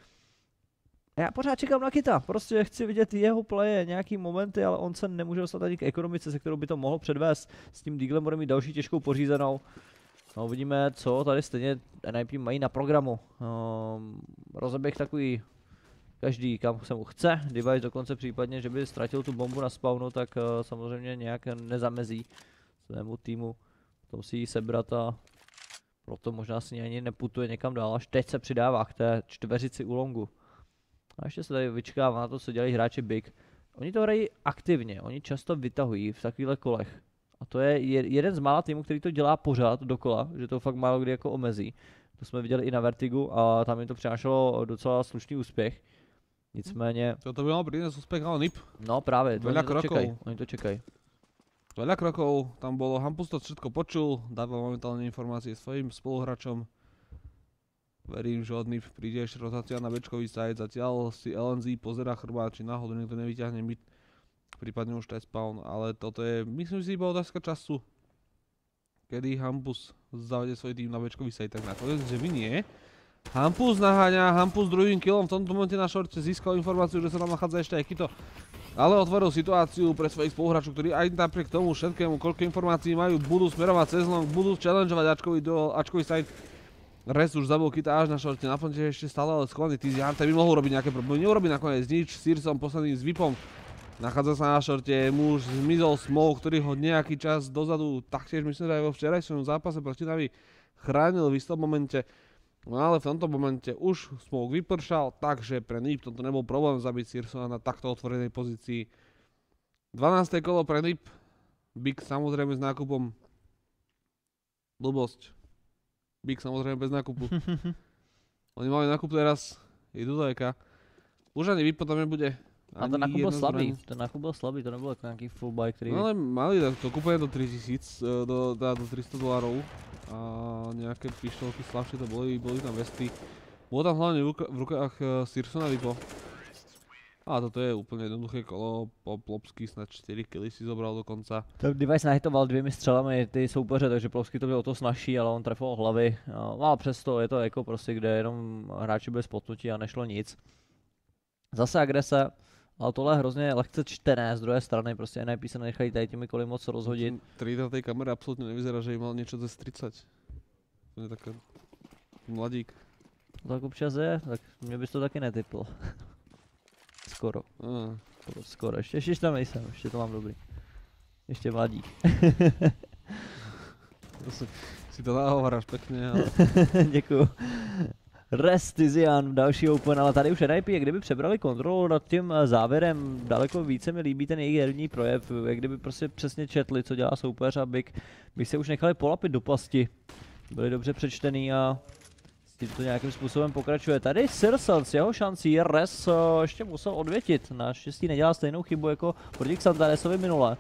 Já pořád čekám na Kita, prostě chci vidět jeho playe, nějaký momenty, ale on se nemůže dostat ani k ekonomice, se kterou by to mohl předvést. S tím Deaglem bude mít další těžkou pořízenou. No uvidíme, co tady stejně NIP mají na programu. Um, rozeběh takový každý kam se mu chce, device dokonce případně, že by ztratil tu bombu na spawnu, tak uh, samozřejmě nějak nezamezí svému týmu. Potom si ji sebrat a proto možná si ani neputuje někam dál, až teď se přidává k té čtveřici ulongu. A ještě se tady vyčkává na to, co dělají hráči Big. Oni to hrají aktivně, oni často vytahují v takových kolech. A to je jeden z mála týmů, který to dělá pořád dokola, že to fakt málo kdy jako omezí. To jsme viděli i na Vertigu a tam jim to přinášelo docela slušný úspěch. Nicméně... Hmm. To, to bylo prý úspěch, ale NIP. No právě, to oni to čekaj, Oni to čekají. Veľa krokov, tam bolo, Hampus to všetko počul, dával momentálne informácie svojim spoluhračom. Verím, že od NIP príde ešte rotácia na Bečkový side, zatiaľ si LNZ pozera chrbát, či náhodou niekto nevyťahne mid prípadne už spawn, ale toto je, myslím si, iba otázka času, kedy Hampus zavede svoj tým na bečkový sej, tak nakoniec, že vy nie. Hampus naháňa, Hampus druhým killom, v tomto momente na šorte získal informáciu, že sa tam nachádza ešte aj Kito. Ale otvoril situáciu pre svojich spoluhráčov, ktorí aj napriek tomu všetkému, koľko informácií majú, budú smerovať cez long, budú challengeovať Ačkový duel, Ačkový side. Res už zabil Kita až na šorte, na fonte ešte stále ale schovaný Tiziante by mohol robiť nejaké problémy, neurobi nakoniec nič, Sirsom posledným s Vipom Nachádza sa na šorte muž zmizol smol, ktorý ho nejaký čas dozadu, taktiež myslím, že aj vo včerajšom zápase proti Navi chránil v istom momente. No ale v tomto momente už Smoke vypršal, takže pre Nip toto nebol problém zabiť Sirsona na takto otvorenej pozícii. 12. kolo pre Nip. Big samozrejme s nákupom. Blbosť. Big samozrejme bez nákupu. <laughs> Oni mali nákup teraz. Idú do EK. Už ani Vip potom nebude a ten nákup byl slabý, zbraně. ten nákup byl slabý, to nebylo jako nějaký full buy, který... No ale mali, tak to kupuje do 3000, eh, do, teda do 300 dolarů. A nějaké pištolky slabšie to byly, byly tam vesty. Bylo tam hlavně v, v rukách uh, eh, Sirsona Vipo. A toto je úplně jednoduché kolo, Plopsky snad 4 kily si zobral konca. To device nahitoval dvěmi střelami ty soupeře, takže Plopsky to bylo to snažší, ale on trefoval hlavy. No, ale přesto je to jako prostě, kde jenom hráči byli spotnutí a nešlo nic. Zase agrese, ale tohle je hrozně lehce čtené z druhé strany, prostě NIP se nechají tady těmi kolik moc rozhodit. na té kamery absolutně nevyzerá, že mal něco ze 30. To je takhle mladík. Tak občas je, tak mě bys to taky netypl. <laughs> Skoro. Uh. Skoro, ještě, ještě tam nejsem, ještě to mám dobrý. Ještě mladík. <laughs> si to náhovaráš pěkně, ale... <laughs> Děkuju. Restizian, další open, ale tady už NIP, jak kdyby přebrali kontrolu nad tím eh, závěrem, daleko více mi líbí ten jejich herní projev, jak kdyby prostě přesně četli, co dělá soupeř a Big, by se už nechali polapit do pasti. Byli dobře přečtený a s tím to nějakým způsobem pokračuje. Tady Sirsal s jeho šancí Res eh, ještě musel odvětit, naštěstí nedělá stejnou chybu jako proti Xantaresovi minule.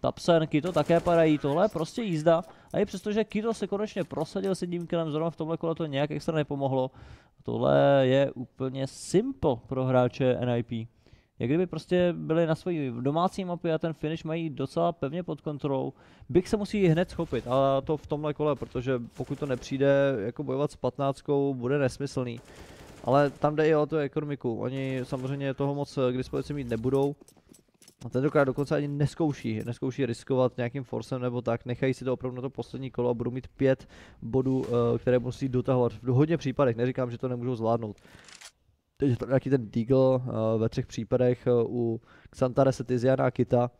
Tapsen, Kito také padají, tohle prostě jízda. A i že Kito se konečně prosadil s jedním kilem, zrovna v tomhle kole to nějak extra nepomohlo. Tohle je úplně simple pro hráče NIP. Jak kdyby prostě byli na své domácí mapě a ten finish mají docela pevně pod kontrolou. Big se musí hned schopit, a to v tomhle kole, protože pokud to nepřijde, jako bojovat s 15, bude nesmyslný. Ale tam jde i o tu ekonomiku. Oni samozřejmě toho moc k dispozici mít nebudou. A tentokrát dokonce ani neskouší, neskouší riskovat nějakým forcem nebo tak, nechají si to opravdu na to poslední kolo a budou mít pět bodů, eh, které musí dotahovat. V hodně případech, neříkám, že to nemůžou zvládnout. Teď je to nějaký ten Deagle eh, ve třech případech eh, u Xantare, Setiziana a Kita.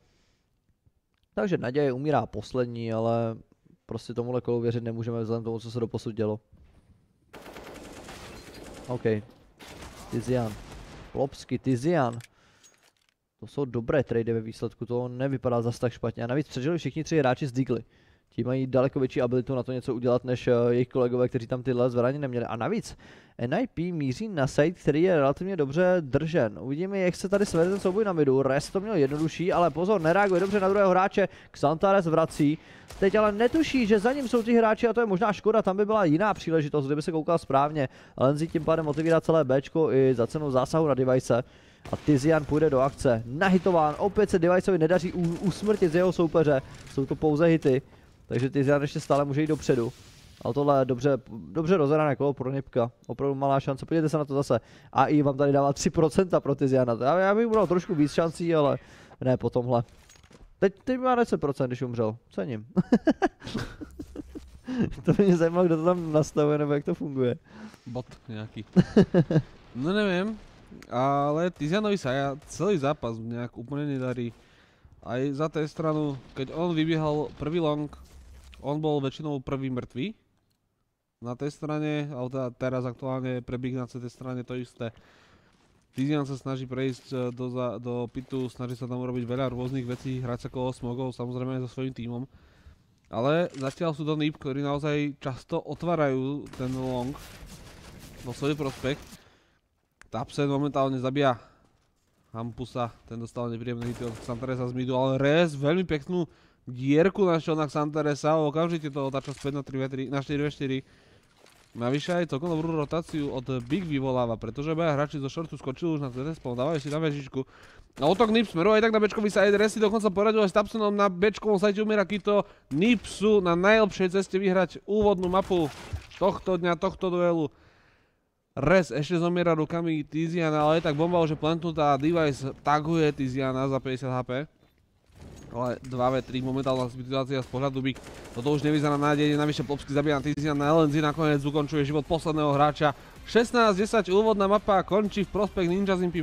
Takže naděje umírá poslední, ale prostě tomuhle kolu věřit nemůžeme vzhledem tomu, co se doposud dělo. OK. Tizian. Lopsky, Tizian. To jsou dobré trady ve výsledku, to nevypadá zas tak špatně. A navíc přežili všichni tři hráči z Digly ti mají daleko větší abilitu na to něco udělat, než eh, jejich kolegové, kteří tam tyhle zbraně neměli. A navíc, NIP míří na site, který je relativně dobře držen. Uvidíme, jak se tady svede ten souboj na midu. Rest to měl jednodušší, ale pozor, nereaguje dobře na druhého hráče. Xantares vrací. Teď ale netuší, že za ním jsou ti hráči a to je možná škoda. Tam by byla jiná příležitost, kdyby se koukal správně. Lenzi tím pádem otevírá celé B i za cenu zásahu na device. A Tizian půjde do akce. Nahitován, opět se Deviceovi nedaří usmrtit z jeho soupeře. Jsou to pouze hity. Takže ty Zian ještě stále může jít dopředu. Ale tohle je dobře, dobře rozhrané kolo pro Nipka. Opravdu malá šance. Podívejte se na to zase. A i vám tady dává 3% pro Tiziana. Já, já bych bral trošku víc šancí, ale ne po tomhle. Teď, teď má 10%, když umřel. Cením. <laughs> to mě zajímalo, kdo to tam nastavuje, nebo jak to funguje. Bot nějaký. <laughs> no nevím, ale Tizianovi sa ja celý zápas nejak úplne nedarí. Aj za tej stranu, keď on vybíhal prvý long, On bol väčšinou prvý mŕtvý na tej strane, ale teda teraz aktuálne prebíh na tej strane to isté. Tizian sa snaží prejsť e, do, za, do pitu, snaží sa tam urobiť veľa rôznych vecí, hrať sa koho smogov, samozrejme aj so svojím tímom. Ale zatiaľ sú to NIP, ktorí naozaj často otvárajú ten long vo svoj prospekt. Tapsen momentálne zabíja Hampusa, ten dostal nepríjemné hity od Santresa z midu, ale Rez veľmi peknú dierku našiel na Xanteresa, okamžite to otáča späť na 3v3, na 4v4. Navyše aj celkom dobrú rotáciu od Big vyvoláva, pretože obaja hráči zo shortu skočili už na CT spawn, dávajú si na vežičku. A otok Nips smeruje aj tak na bečkový side, Resi dokonca poradil aj s Tapsonom na Bčkovom sajte umiera Kito. Nipsu na najlepšej ceste vyhrať úvodnú mapu tohto dňa, tohto duelu. Res ešte zomiera rukami Tiziana, ale je tak bomba už je plantnutá a Device taguje Tiziana za 50 HP. No, ale 2v3 momentálna situácia z pohľadu Big. Toto už nevyzerá nádejne, navyše Plopsky zabíja na Tizina, na LNZ, nakoniec ukončuje život posledného hráča. 16-10 úvodná mapa končí v prospech Ninja Zimpy